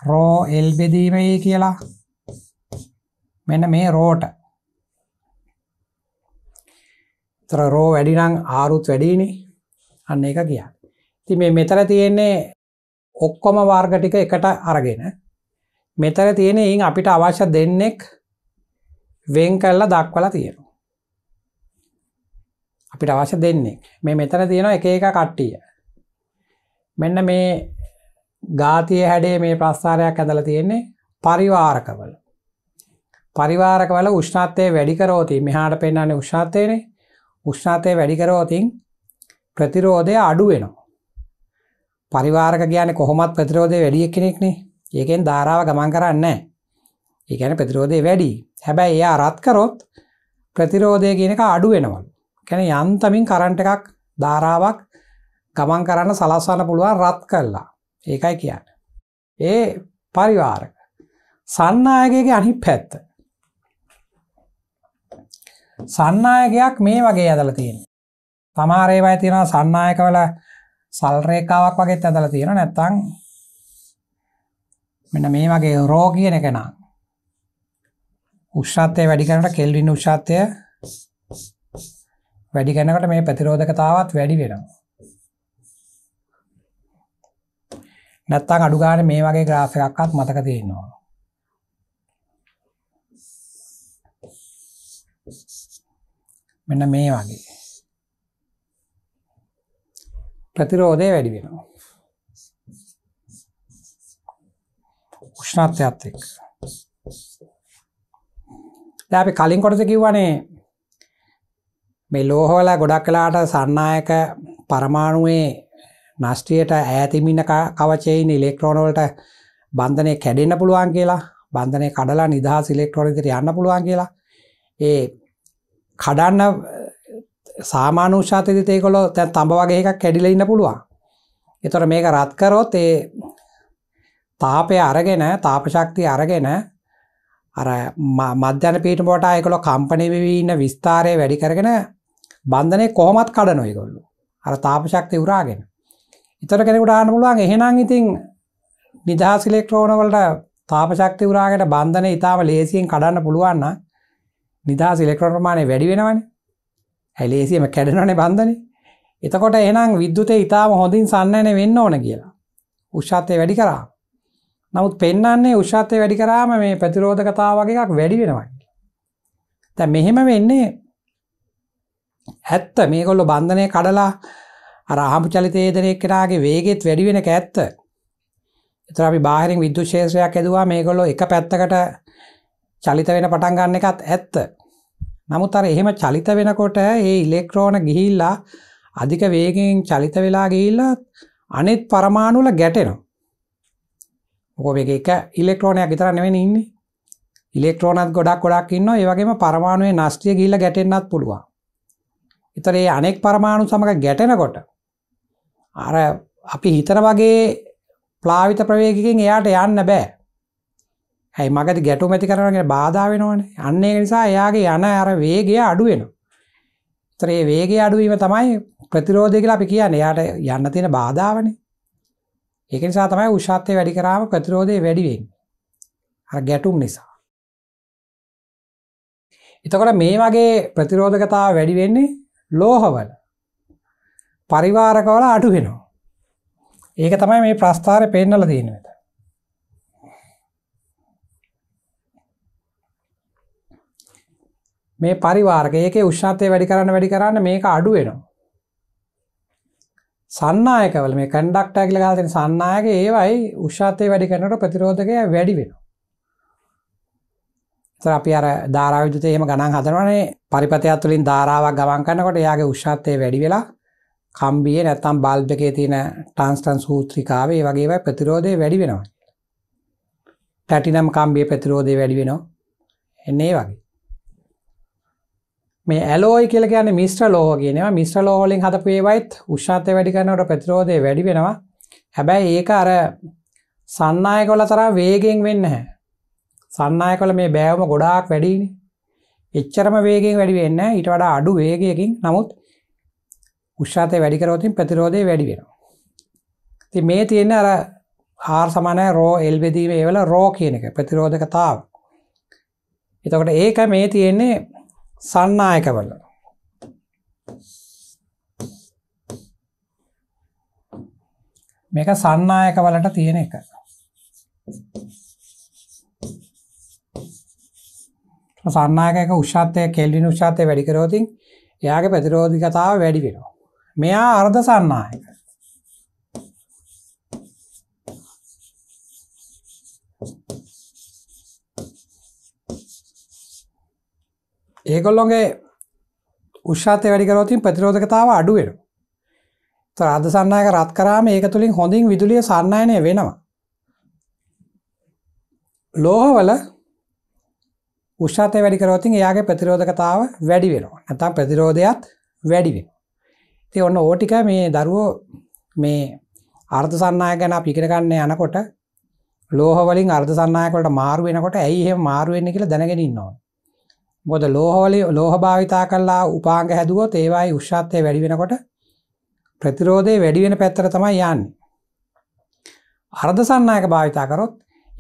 රෝ එල් බෙදීමයි කියලා මෙන්න මේ රෝට තර රෝ වැඩිනං ආරුත් වැඩීනි අන්න එක කියා ති මේ මෙතර තියෙන්නේ ඔක්කොම වර්ගටික එකට අරගෙන මෙතර තියෙන ඉන් අපිට අවශ්‍ය දෙන්නෙක් වෙන් කල්ලා දක්වලා තියෙන අපිට අවශ්‍ය දෙන්නේ මේ මෙතර තියෙන එක එක කට්ටිය මෙන්න මේ ගාතිය හැඩේ මේ ප්‍රස්ථාරයක් ඇදල තියෙන්නේ පරිවාරකවල පරිවාරකවල උෂ්ණත්වය වැඩිකරෝති මෙහාට පෙන්න්නන්නේ උෂ්ණත්වයනේ උෂ්ණාතය වැඩිකරෝතින් ප්‍රතිරෝධය අඩුවෙනවා. පරිවාරක කියන කොහොමත් ප්‍රතිරෝධය වැඩිය කෙනෙක්නේ ඒකෙන් ධාරාව ගමන් කරන්න ඒකැන ප්‍රතිරෝධය වැඩි හැබැයි එයා රත්කරොත් ප්‍රතිරෝධය කියනක අඩුවෙනවල් කැන යන්තමින් කරන්ට එකක් ධාරාවක් ගමන් කරන්න සලස්වන්න පුළුවන් රත් කරලා ඒකයි කියන්න. ඒ පරිවාරක සන්නායකගේ අනි පැත්ත සන්නායකයක් මේ වගේ ඇදල තියෙන තමාරේවයි තියෙන සන්නායකවල සල්රේකාවක් වගේත් ඇදල තියෙන නැත්තං මෙන්න මේ වගේ රෝ කියන කෙනා උෂ්ෂත්වය වැඩි කරනට කෙල්වින් උෂ්ෂත්වය වැඩි කැනකට මේ ප්‍රතිරෝධකතාවත් වැඩි වෙනවා නැත්තං අඩුගාන මේ වගේ ග්‍රාෆයක්ත් මතක තියෙනවා මෙන්න මේ වගේ. ප්‍රතිරෝධය වැඩි වෙනවා. උෂ්ණත්වයත් එක්ක. දැන් අපි කලින් කොටස කිව්වනේ මේ ලෝහවල ගොඩක් වෙලාට සන්නායක පරමාණුවේ නස්ත්‍රියට ඈතිමින කවචයෙන් ඉලෙක්ට්‍රෝන වලට බන්ධනය කැඩෙන්න පුළුවන් කියලා බන්ධනය කඩලා නිදහස් ඉලෙක්ට්‍රෝන ඉදිරියට යන්න පුළුවන් කියලා ඒ කඩන්න සාමානුෂාතති තේකොලො තැන් තඹ වගේ එකක් කැඩිල ඉන්න පුළුවන් එතොට මේක රත්කරොත් ඒ තාපය අරගෙන තාපශක්ති අරගෙන අර මධ්‍යන පීට පොට අයකොළො කම්පනයවෙවී ඉන්න විස්ථාරය වැඩි කරගෙන බන්ධනය කොහොමත් කඩ නොයකොල්ලු අර තාපශක්ති උරාගෙන ඉතර කෙනෙකුට ආන පුළුවන් එහෙනම් ඉතින් නිදහස් ඉලෙක්ට්‍රෝනවලට තාපශක්ති උරාගෙන බන්ධන ඉතාම ලේසියෙන් කඩන්න පුළුවන්න නිදහස් ඉලෙක්ට්‍රෝන ප්‍රමාණය වැඩි වෙනවනේ. ඇයි ලේසියෙම කැඩෙනවනේ බන්ධනේ. එතකොට එහෙනම් විද්‍යුතය ඊටාම හොඳින් සන්නයන වෙන්න ඕන කියලා. උෂ්ෂත්වය වැඩි කරා. නමුත් පෙන්වන්නේ උෂ්ෂත්වය වැඩි කරාම මේ ප්‍රතිරෝධකතාව වගේ එකක් වැඩි වෙනවා. දැන් මෙහෙම වෙන්නේ ඇත්ත මේගොල්ලෝ බන්ධනය කඩලා අර අහඹු චලිතයේදරේ කෙනාගේ වේගෙත් වැඩි වෙනක ඇත්ත. ඒතර අපි බාහිරින් විද්‍යුත් ක්ෂේත්‍රයක් ඇදුවා මේගොල්ලෝ එක පැත්තකට චලිත වෙන පටන් ගන්න එකත් ඇත්ත. නමුත් අර එහෙම චලිත වෙනකොට ඒ ඉලෙක්ට්‍රෝන ගිහිල්ලා අධික වේගෙන් චලිත වෙලා ගිහිල්ලා අනෙත් පරමාණු වල ගැටෙනවා. මොකද මේක එක ඉලෙක්ට්‍රෝනයක් විතර නෙවෙයි ඉන්නේ. ඉලෙක්ට්‍රෝනත් ගොඩක් ගොඩක් ඉන්නවා. ඒ වගේම පරමාණුවේ නස්තිය ගිහිල්ලා ගැටෙන්නත් පුළුවන්. ඒතර ඒ අනෙක් පරමාණු සමග ගැටෙනකොට අර අපි හිතන වගේ ප්ලාවිත ප්‍රවේගකින් එයාට යන්න බෑ. ඇයි මගද ගැටුම් ඇති කරගෙන බාධා වෙනවනේ. අන්න ඒ නිසා එයාගේ යන අර වේගය අඩු වෙනවා. ඒතර මේ වේගය අඩු වීම තමයි ප්‍රතිරෝධය කියලා අපි කියන්නේ. එයාට යන්න තියෙන බාධාවනේ. ඒක නිසා තමයි උෂ්ණත්වය වැඩි කරාම ප්‍රතිරෝධය වැඩි වෙන්නේ. අර ගැටුම් නිසා. එතකොට මේ වගේ ප්‍රතිරෝධකතාව වැඩි වෙන්නේ ලෝහවල. පරිවාරකවල අඩු වෙනවා. ඒක තමයි මේ ප්‍රස්ථාරය පෙන්නලා තියෙන්නේ. මේ පරිවාරක ඒකේ උෂ්ණත්වය වැඩි කරන්න වැඩි කරන්න මේක අඩු වෙනවා සන්නායකවල මේ කණ්ඩක්ටා කියලා ගාලා තියෙන සන්නායක ඒවයි උෂ්ණත්වය වැඩි කරනකොට ප්‍රතිරෝධකය වැඩි වෙනවා. ඒතර අපි අර ධාරා විද්‍යුතය එහෙම ගණන් හදනවානේ පරිපතයක් තුලින් ධාරාවක් ගමන් කරනකොට එයාගේ උෂ්ණත්වය වැඩි වෙලා කම්බියේ නැත්තම් බල්බ් එකේ තියෙන ටාන්ස්ටන් සූත්‍රිකාවේ ඒ වගේ ඒවා ප්‍රතිරෝධය වැඩි වෙනවා. ප්ලැටිනම් කම්බියේ ප්‍රතිරෝධය වැඩි වෙනවා. එන්නේ ඒ වගේ. මේ ඇලෝයි කියල කියන මිස්ට්‍ර ලෝහ කියනවා මිස්ට්‍ර ලෝහලින් හතපු ඒවයිත් උෂ්ාතය වැඩි කරනට ප්‍රතිරෝධය වැඩි වෙනවා හැබැයි ඒක අර සන්නය කොල තරා වේගෙන් වෙන්න හැ සන්නය කොළ මේ බෑවම ගොඩාක් වැඩිනි එච්චරම වේගෙන් වැඩි වෙන්න ඊට වඩා අඩු වේගයකින් නමුත් උෂ්ාතය වැඩිකරෝතින් ප්‍රතිරෝධය වැඩි වෙනවා ති මේ තියෙන අර ආර් සමානය රෝ එල්බෙදීම ඒවල රෝ කියන එක ප්‍රතිරෝධකතාව එතකට ඒක මේ තියෙන්නේ සන්නායකවල මේක සන්නායකවලට තියෙන එක සන්නායක උෂ්ෂත්තය කෙල්ලින් උෂ්ෂත්තය වැඩිකරෝතින් එයාගේ පැතිරෝධිකතාව වැඩි වෙනවා මෙයා අර්ධ සන්නායක ඒකොල්ලොගේ උෂ්ාතය වැඩිකරවතින් ප්‍රතිරෝධකතාව අඩුවෙන අද සන්නයක රත් කරාම ඒක තුළින් හොඳින් විදුලිය සන්නයනය වෙනවා ලෝහවල උෂ්ාතය වැඩිකරවතින් එයාගේ ප්‍රතිරෝධකතාව වැඩි වෙනවා ඇතම් ප්‍රතිරෝධයත් වැඩිවෙන ති ඔන්න ඕටික මේ දරුවෝ මේ අර්ථ සන්නය ගැන පිකරගන්න යනකොට ලෝහවලින් අර්ධ සන්නයකොට මාරුවෙනකොට ඇයි ඒ මාරුවෙන්න කියලා දැනගෙනන්නවා මොද ලෝහවලි ලෝහ භාවිතා කරලා උපාංග හැදුවොත් ඒවායි උෂ්ෂත්වය වැඩි වෙනකොට ප්‍රතිරෝධය වැඩි වෙන පැත්තර තමයි යන්නේ. අර්ධසන්නායක භාවිතා කරොත්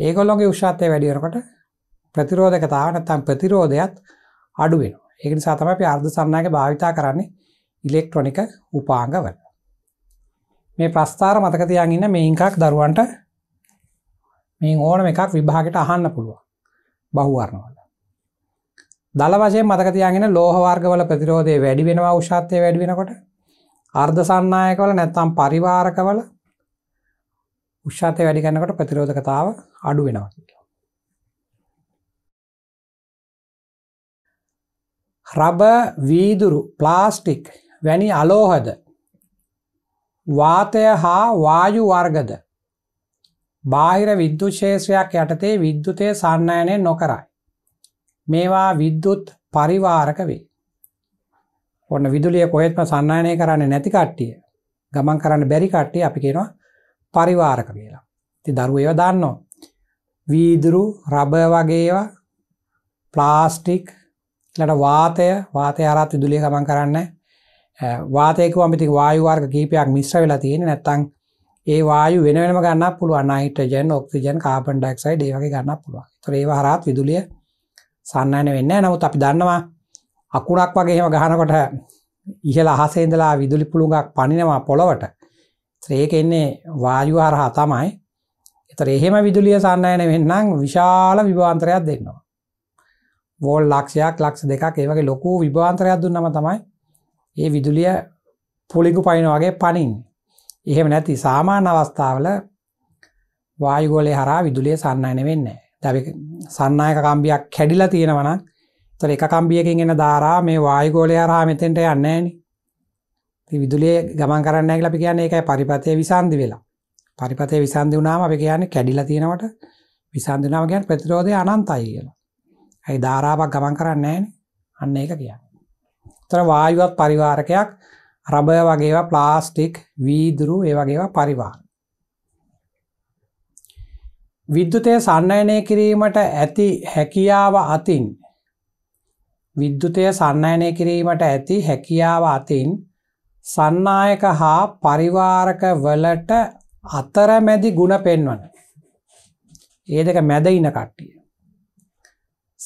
ඒගොල්ලොගේ උෂ්ෂත්වය වැඩි වෙනකොට ප්‍රතිරෝධකතාව නැත්නම් ප්‍රතිරෝධයත් අඩු වෙනවා. ඒක නිසා තමයි අපි අර්ධසන්නායක භාවිතා කරන්නේ ඉලෙක්ට්‍රොනික උපාංගවල. මේ ප්‍රස්ථාර මතක තියාගෙන ඉන්න මේන් එකක් දරුවන්ට මේන් ඕනම එකක් විභාගෙට අහන්න පුළුවන්. බහුවර්ණවල. දල වශයෙන් මතක තියාගෙන ලෝහ වර්ගවල ප්‍රතිරෝධය වැඩි වෙනවා උෂ්ත්වය වැඩි වෙනකොට අර්ධ සන්නායකවල නැත්තම් පරිවාරකවල උෂ්ත්වය වැඩි ගන්නකොට ප්‍රතිරෝධකතාව අඩු වෙනවා කියලා. රබ වීදුරු ප්ලාස්ටික් වැනි අලෝහද වාතය හා වායු වර්ගද බාහිර විද්‍යුත් ශේෂයක් යටතේ විද්‍යුතය සන්නයනය නොකරයි. මේවා විද්‍යුත් පරිවාරක වේ. ඔන්න විදුලිය කොහෙත්ම සන්නයනය කරන්නේ නැති කට්ටිය ගමන් කරන්න බැරි කට්ටිය අපි කියෙනවා පරිවාරක කියලා. ති දරුව ඒව දන්නවා. වීදුරු රබය වගේවා ප්ලාස්ටික් ලට වාතය වාතය අරත් විදුලිය ගමන් කරන්න වාතයක අමිති වායුවාර්ග කීපයක් මිශ්‍ර වෙලා තියෙන නැත්තං ඒ වායු වෙන වෙනම ගන්න පුළුවන් අයිටජන් ඔක්සිජන් කාපන් ඩක්සයි ඒවගේ ගන්න පුළුවන් ත්‍රේව හරත් විදුලිය සන්නයන වෙන්න නමුත් අපි දන්නවා අකුරක් වගේම ගහනකොට ඉහල අහසේදලා විදුලි පුළුගක් පනිනවා පොළොවට ත්‍රේක එන්නේ වායුහරහා තමයි එතර එහෙම විදුලිය සන්නයන වෙන්නම් විශාල විවාන්තරයක් දෙන්නවා වෝල් ලක්ෂයක් ලක්ෂ දෙකක් ඒවගේ ලොකු විභාන්තරයක් දුන්නම තමයි ඒ විදුලිය පුලිගු පයින වගේ පනින් එහෙම නැති සාමාන්‍ය අවස්ථාවල වායුගෝලය හරා විදුලිය සන්නයන වෙන්නේ දැ සන්නයක කම්බියක් කැඩිලා තියෙනවන තොර එක කම්බියකින් එන ධාරා මේ වායගෝලය හරා මෙතෙන්ට යන්නේන විදුලේ ගමන් කරන්න ලි කියන්න එකයි පරිපතය විසන්දි වෙලා පරිපතය විසන්දි වුනාම අපි කියන්නේ කැඩිලා තියෙනවට විසන්දිනාව ගැන් ප්‍රතිරෝධය අනන්තයි කියලා ඇයි ධාරාවක් ගමන් කරන්නේ අන්න ඒක කිය තොර වායුවත් පරිවාරකයක් රබය වගේවා ප්ලාස්ටික් වීදුරු ඒ වගේවා පරිවාර විද්‍යුතය සන්නයනය කිරීමට ඇති හැකියාව අතින් විද්‍යුතය සන්නයනය කිරීමට ඇති හැකියාව අතින් සන්නායක හා පරිවාරක වලට අතරමැදි ගුණ පෙන්වන. ඒ දෙක මැද ඉන කට්ටිය.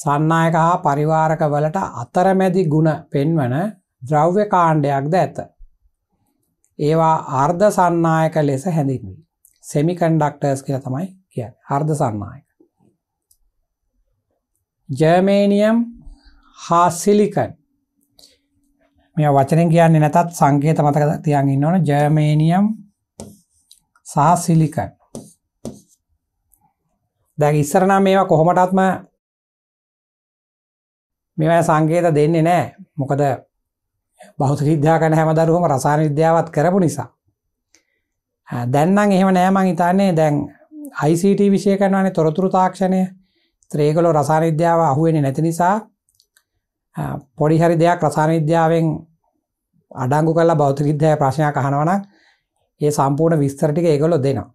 සන්නායක හා පරිවාරක වලට අතරමැදි ගුණ පෙන්වන ද්‍රව්‍ය කාණ්ඩයක්ද ඇත. ඒවා අර්ධ සන්නායක ලෙස හැඳින්වී. සෙමිකන්ඩක්ටර්ස් කියලා තමයි කිය හර්ද සන්නායක ජර්මේනියම් හා සිලිකන් මේ වචනෙන් කියන්නේ නැතත් සංකේත මතක තියන් ඉන්න ඕන ජර්මේනියම් සහ සිලිකන් දැන් ඉස්සරනම් මේවා කොහොමටත්ම මේවැ සංකේත දෙන්නේ නෑ මොකද බෞත විද්‍යා කන හැම දරුවම රසාන විද්‍යාවත් කරපු නිසා දැන්නම් එහෙම නෑමං හිතන්නේ දැන් ICT විෂය කරනවානේ තොරතුරු තාක්ෂණය. ඒකලෝ රසායන විද්‍යාව අහුවෙන්නේ නැති නිසා පොඩි හරි දෙයක් රසායන විද්‍යාවෙන් අඩංගු කරලා භෞතික විද්‍යාවේ ප්‍රශ්නයක් අහනවා නම් ඒ සම්පූර්ණ විස්තර ටික ඒගොල්ලෝ දෙනවා.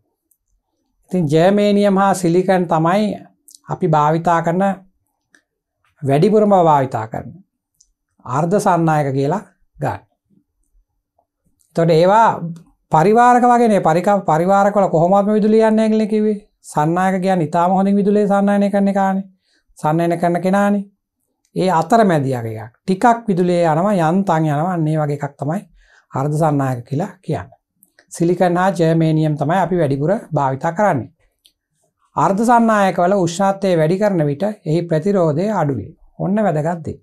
ඉතින් ජර්මේනියම් හා සිලිකන් තමයි අපි භාවිතා කරන වැඩිපුරම භාවිතා කරන අර්ධ සන්නායක කියලා ගන්න. එතකොට ඒවා පරිවාරක වගේ පරික පරිවාරකල කොහොමත්ම විදුලියන්න ඇගල කිවේ සන්නායක කියන්න ඉතාම හොඳින් විදුලේ සන්නයනය කරන කාන සන්නයන කරන කෙනානේ ඒ අතර මැදියකයක් ටිකක් විදුලේ යනවා යන්තන් යනවන්නේ වගේ එකක් තමයි අර්ධ සන්නායක කියලා කියන්න. සිලිකන්නා ජයමේනියම් තමයි අපි වැඩිපුර භාවිතා කරන්නේ. අර්ධ සන්නායකවල උෂ්ණත්වය වැඩි කරන විට එහි ප්‍රතිරෝධය අඩුවේ ඔන්න වැදගත්දේ.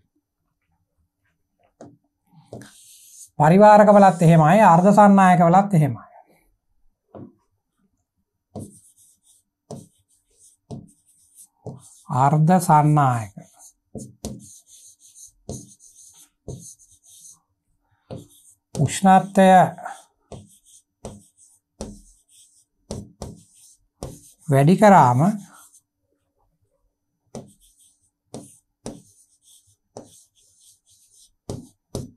පරිවාරක වලත් එහෙමයි අර්ධ සන්නායක වලත් එහෙමයි අර්ධ සන්නායක උෂ්ණත්වය වැඩි කරාම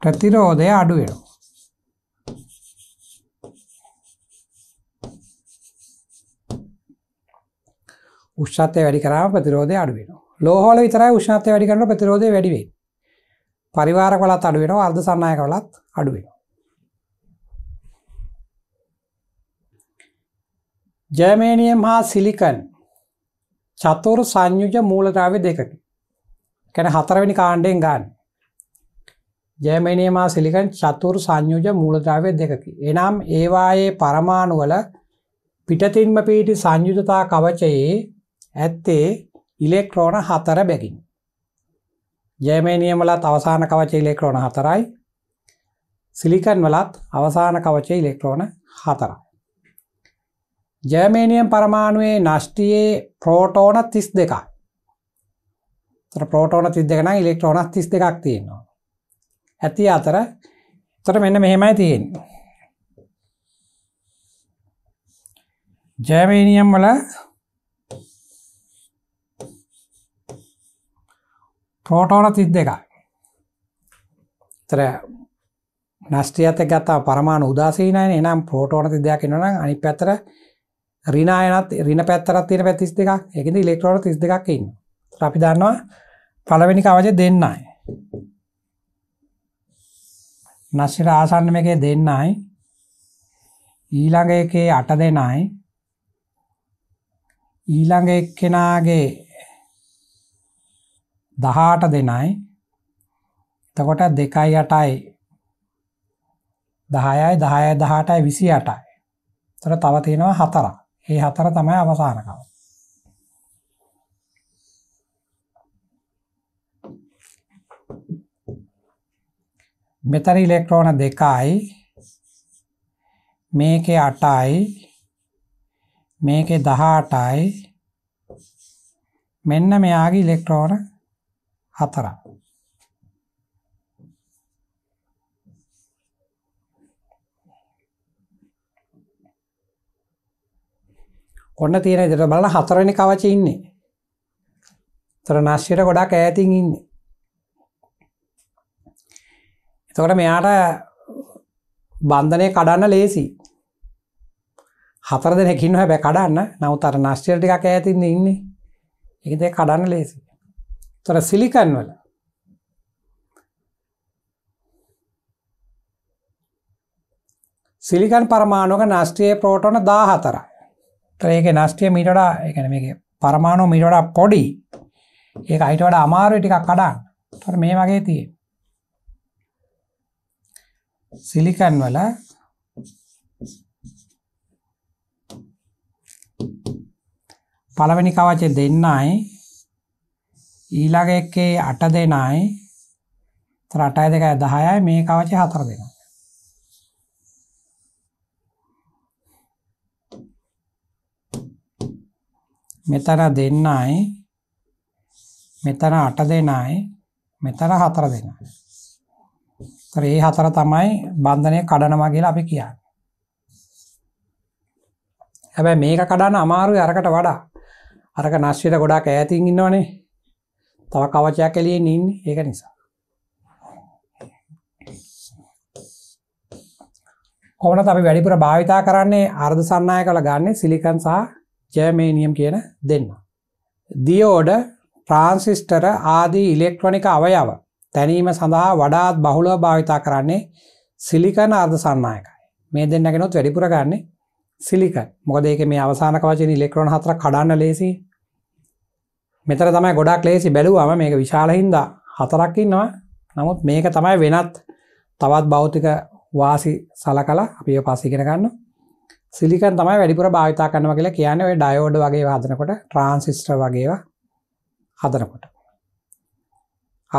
ප්‍රතිරෝධය අඩු වෙනවා. උෂ්ණත්වය වැඩි කරාම ප්‍රතිරෝධය අඩු වෙනවා. ලෝහවල විතරයි උෂ්ණත්වය වැඩි කරනකොට ප්‍රතිරෝධය වැඩි වෙන්නේ. පරිවාරක වලත් අඩු වෙනවා, අර්ධ සන්නායක වලත් අඩු වෙනවා. ජර්මේනියම් හා සිලිකන් චතුරු සංයුජ මූලද්‍රව්‍ය දෙකකි. කියන්නේ හතරවෙනි කාණ්ඩයෙන් ගන්න. ජයමනයමා සිලිකන් චතුර් සංයෝජ මූලද්‍රවය දෙකකි. එනම් ඒවායේ පරමාණුවල පිටතින්ම පිහිටි සංයුජතා කවචයේ ඇත්තේ ඉලෙක්ට්‍රෝන හතර බැගින්. ජයමනියමලත් අවසාන කවච ඉලෙක්ට්‍රෝන හතරයි සිලිකන් වලත් අවසාන කවච ඉලෙක්ට්‍රෝන හතරයි. ජයමේනියම් පරමාණුවේ නෂ්ටියයේ ප්‍රෝටෝන තිස් දෙකයි. ප්‍රෝටෝන තිස් දෙකන ඉලෙක්ට්‍රෝනත් තිස් දෙකක් තියෙනවා ඇති අතර තොට මෙන්න මෙහෙමයි තියෙන් ජෑමේනියම් වල පෝටෝන තිත් දෙක තර නස්ට්‍රියත ගත්තා පරමාණ උදාසීනයන එනම් පෝටෝන ති දෙයක් එනනම් අනි පැතර රිනායනත් රින පැත්තරත් තින පැතිස් දෙක් එකද ඉලෙක්ට්‍රෝන තිස් දෙකක් ඉන්න අපි දන්නවා පළවෙනි කවජ දෙන්නයි නස්සිර ආසන්න මේකේ දෙන්නයි ඊළඟ එකේ අට දෙනයි ඊළඟ එක්කෙනාගේ දහාට දෙනයි එතකොට දෙකයි අටයි දහයයි දහය දහටයි විසි අටයි තොර තව තියෙනවා හතර ඒ හතර තමයි අවසානකව මෙතන ඉලෙක්ට්‍රෝන දෙකයි මේකේ 8යි මේකේ 18යි මෙන්න මෙයාගේ ඉලෙක්ට්‍රෝන හතරක් ඔන්න තියෙන ඉදිරියට බලලා හතරවෙනි කවචේ ඉන්නේ. ତර නැස්සියට ගොඩක් ඈතින් ඉන්නේ. එතකට මෙයාට බන්ධනය කඩන්න ලේසි හතර දෙනැකින්න හැබැ කඩන්න නවතර නශ්චල් ටිකක් ඇතින්න ඉන්නේ එකදේ කඩන්න ලේසි තොර සිලිකන් වල සිලිකන් පරමාණුක නස්ටියේ පෝටෝන දා හතරයි ත්‍රේක නස්ටිය මිටඩා එකන මේ පරමාණු මිටඩා පොඩි ඒ අයිට වඩ අමාරුව ටිකක් කඩා තොර මේ වගේ තිය සිලිකන් වල පළවෙනි කවචේ දෙන්නයි ඊළඟ එකේ 8 දෙනයි තර 8යි 2යි 10යි මේ කවචේ 4 දෙනයි මෙතන දෙන්නයි මෙතන 8 දෙනයි මෙතන 4 දෙනයි ඒ හතර තමයි බන්ධනය කඩනවා කියලා අපි කියන්න. හැබැයි මේක කඩන්න අමාරුයි අරකට වඩා අරක නශ්විට ගොඩක් ඈතින් ඉන්නවනේ තව කවචයක් එලියෙන් ඉන්න ඒක නිසා. කොමනත් අපි වැඩිපුර භාවිතා කරන්නේ අර්ධ සන්නය කළ ගන්න සිලිකන් සහ ජයමේනියම් කියන දෙන්න. දියෝඩ ට්‍රාන්සිිස්ටර ආදී ඉලෙක්ට්‍රොනික අවයව තැනීම සඳහා වඩාත් බහුලව භාවිතා කරන්නේ සිලිකන අර්ධ සන්නායකයි. මේ දෙන්නගෙනොත් වැඩිපුර ගන්නේ සිලිකන්. මොකද ඒක මේ අවසානක වශයෙන් ඉලෙක්ට්‍රෝන හතරක් කඩන්න ලේසි. මෙතන තමයි ගොඩක් ලේසි බැලුවම මේක විශාල හින්දා හතරක් ඉන්නවා. නමුත් මේක තමයි වෙනත් තවත් භෞතික වාසි සලකලා අපි ඒක පස්සේ ඉගෙන ගන්නවා. සිලිකන් තමයි වැඩිපුර භාවිතා කරනවා කියලා කියන්නේ ඔය ඩයෝඩ් වගේ හදනකොට ට්‍රාන්සිස්ටර් වගේවා හදනකොට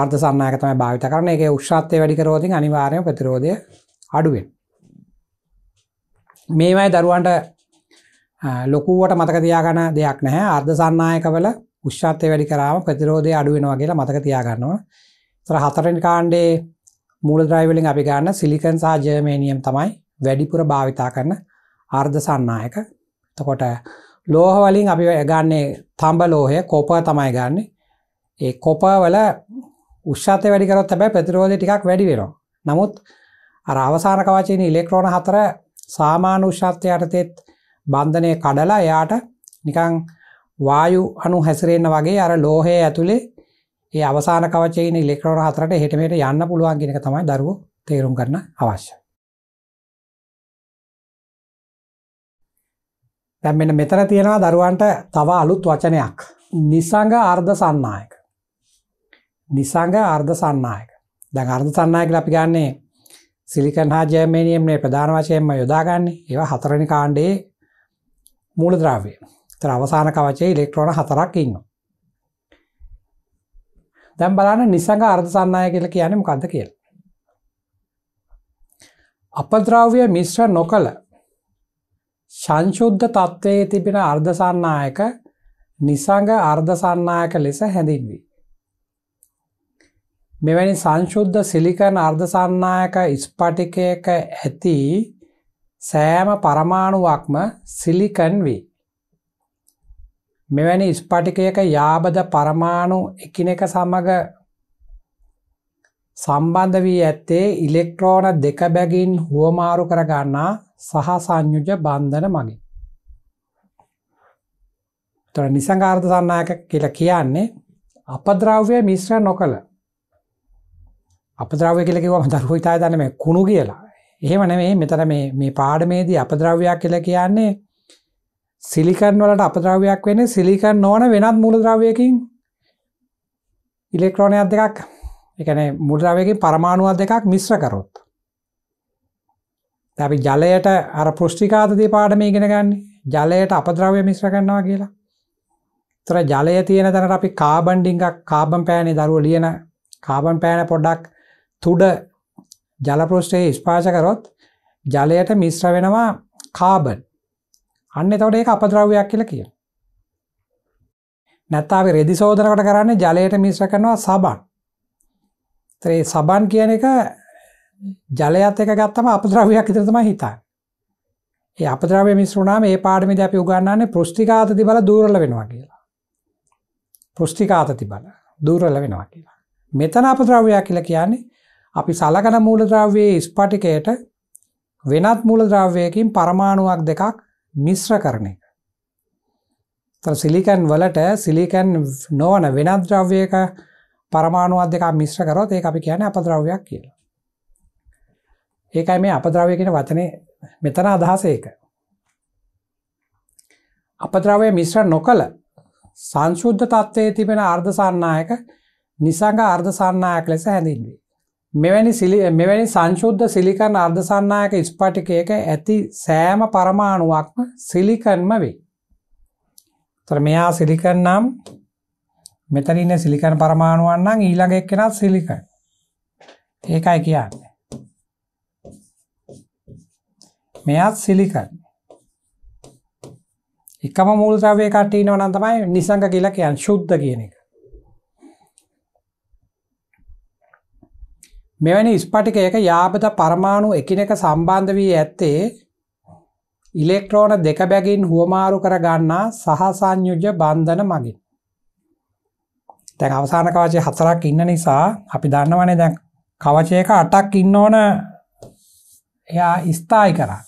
ආර්ථ සන්නයක තමයි භාවිත කරන එක උක්ෂත්වය වැඩිකරෝතින් අනිවාර්යම ප්‍රතිරෝධය අඩුවෙන්. මේමයි දරුවන්ට ලොකුවට මතක තියාගන දෙයක් නැහැ අර්ධ සන්නායකවල උෂ්ෂත්වය වැඩි කරාම ප්‍රතිරෝධය අඩුවෙනවා කියලා මතක තියාගන්නවා. තර හතරෙන් කාණ්ඩේ මූලද්‍රයිවලින් අපි ගන්න සිලිකන් සහ ජර්මේනියම් තමයි වැඩිපුර භාවිතා කරන අර්ධ සන්නායක. තකොට ලෝහවලින් අපි ගන්නේ තම්බ ලෝහය කොප තමයි ගන්න ඒ කොපවල උෂ්ාතය වැඩිකරොත් හැබැ ප්‍රතිරෝධය ටිකක් වැඩි වෙනවා. නමුත් අර අවසාන කවචයන ඉලෙක්ට්‍රෝන හතර සාමාන උෂ්ාත්‍ය යටතෙත් බන්ධනය කඩලා එයාට නිකං වායු අනු හැසිරෙන්න්න වගේ අර ලෝහය ඇතුළේ ඒ අවසාන කවචයන ඉලෙක්ට්‍රෝන හතරට හෙටමට යන්න පුළුවන්ගෙනක තමයි දරුව තේරුම් කරන අවශ්‍ය. තැම් මෙතන තියෙනවා දරුවන්ට තව අලුත් වචනයක්. නිසඟ අර්ධ සන්නායක. නිසඟ අර්ධ සන්නායක දැන් අර්ධ සන්නායක අපි ගන්නේ සිලිකන් හා ජයමනියම්නේ ප්‍රධාන වශයෙන්ම යොදාගන්න ඒවා හතරණි කාණ්ඩයේ මූලද්‍රාවය තර අවසාන කවචේ ඉලෙක්ට්‍රෝන හතරක් ඉන්න දැම් බලන්න නිසඟ අර්ධ සන්නාය කියල කියනම කද කියල අපද්‍රව්‍ය මිශ්‍ර නොකළ සංශුද්ධ තත්ත්වයේ තිබෙන අර්ධසන්නායක නිසඟ අර්ධසන්නායක ලෙස හැඳින්වී මෙවැනි සංශුද්ධ සිලිකන් අර්ධසන්නායක ස්පටිකයක ඇති සෑම පරමාණුවක්ම සිලිකන් වේ. මෙවැනි ස්පටිකයක යාබද පරමාණු එකිනෙක සමඟ සම්බන්ධ වී ඇත්තේ ඉලෙක්ට්‍රෝන දෙක බැගින් හුවමාරු කරගන්නා සහ සංයුජ බන්ධන මගින්. තොර නිසංගාර්ධ සන්නායක කියලා කියන්නේ අපද්‍රව්‍ය මිශ්‍ර නොකළ අපද්‍රව්‍ය කියලා කිව්වම දරුවෝ හිතා ගන්න මේ කුණු කියලා. එහෙම නෙමෙයි මෙතන මේ මේ පාඩමේදී අපද්‍රව්‍යයක් කියලා කියන්නේ සිලිකන් වලට අපද්‍රව්‍යයක් වෙන්නේ සිලිකන් නොවන වෙනත් මූලද්‍රව්‍යයකින් ඉලෙක්ට්‍රෝනයක් දෙකක් ඒ කියන්නේ මූලද්‍රව්‍යයකින් පරමාණුවක් දෙකක් මිශ්‍ර කරොත්. අපි ජලයට අර පෘෂ්ටිකාතදී පාඩම ඉගෙන ගන්න. ජලයට අපද්‍රව්‍ය මිශ්‍ර කරනවා කියලා. තර ජලය තියෙන තැනට අපි කාබන් ඩිංගක් කාබන් පෑනේ දරුවෝ ලියන කාබන් පෑන පොඩ්ඩක් තුඩ ජලපෘෂ්ටයේ ස්පාශ කරොත් ජලයට මිශ්‍ර වෙනවා කාබන් අන්න එතවට ඒක අපද්‍රව්‍යයක් කියල කිය නැත්තාව රෙදි සෝදරකට කරන්නේ ජලයට මිශ්‍ර කරනවා සබන් ත්‍රේ සබන් කියන එක ජලයත් එක ගත්තම අපද්‍රව්‍යයක් ඉතරතම හිතා ඒ අපද්‍රව්‍ය මිශ්‍රුණාම ඒ පාඩමිද අපි උගන්නන්නේ පෘෂ්ටිකාතති බල දූරල වෙනවා කියලා පෘෂ්ටිකාතති බල දූරල වෙනවා කියලා මෙතන අපද්‍රව්‍යයක් කියල කියන්නේ අපි සලකන මූලද්‍රව්‍යයේ ස්පටිකයට වෙනත් මූලද්‍රව්‍යයකින් පරමාණුවක් දෙකක් මිශ්‍ර කරන එක. තර සිලිකන් වලට සිලිකන් නොවන වෙනත් ද්‍රව්‍යයක පරමාණුවක් දෙකක් මිශ්‍ර කරොත් ඒක අපි කියන්නේ අපද්‍රව්‍යයක් කියලා. ඒකයි මේ අපද්‍රව්‍ය කියන වචනේ මෙතන අදහස ඒක. අපද්‍රව්‍ය මිශ්‍ර නොකළ සංශුද්ධ තත්ත්වයේ තිබෙන අර්ධ සන්නායක නිසඟ අර්ධ සන්නායක ලෙස හැඳින්වේ. මෙවැනි මෙවැනි සංශුද්ධ සිලිකන් අර්ධසන්නායක ස්පටිකයක ඇති සෑම පරමාණුවක්ම සිලිකන්ම වේ. තර මෙයා සිලිකන් නම් මෙතරින්න සිලිකන් පරමාණුවන්නම් ඊළඟ එක්කෙනත් සිලික ඒකයි කියන්න. මෙයත් සිලිකන් එකම මුල් ද්‍රවය කටීනවනන් තමයි නිසංග කියලා කියන් ශුද්ධ කියන එක මෙවැනි ස්පටිකයක යාපත පරමාණු එකිනෙක සම්බන්ධ වී ඇත්තේ ඉලෙක්ට්‍රෝන දෙක බැගින් හුවමාරු කරගන්නා සහසංයුජ බන්ධන මගින්. තැන් අවසාන කවචය හතරක් ඉන්න නිසා අපි දන්නවනේ දැන් කවචයක අටක් ඉන්න ඕන එයා ස්ථායි කරන්න.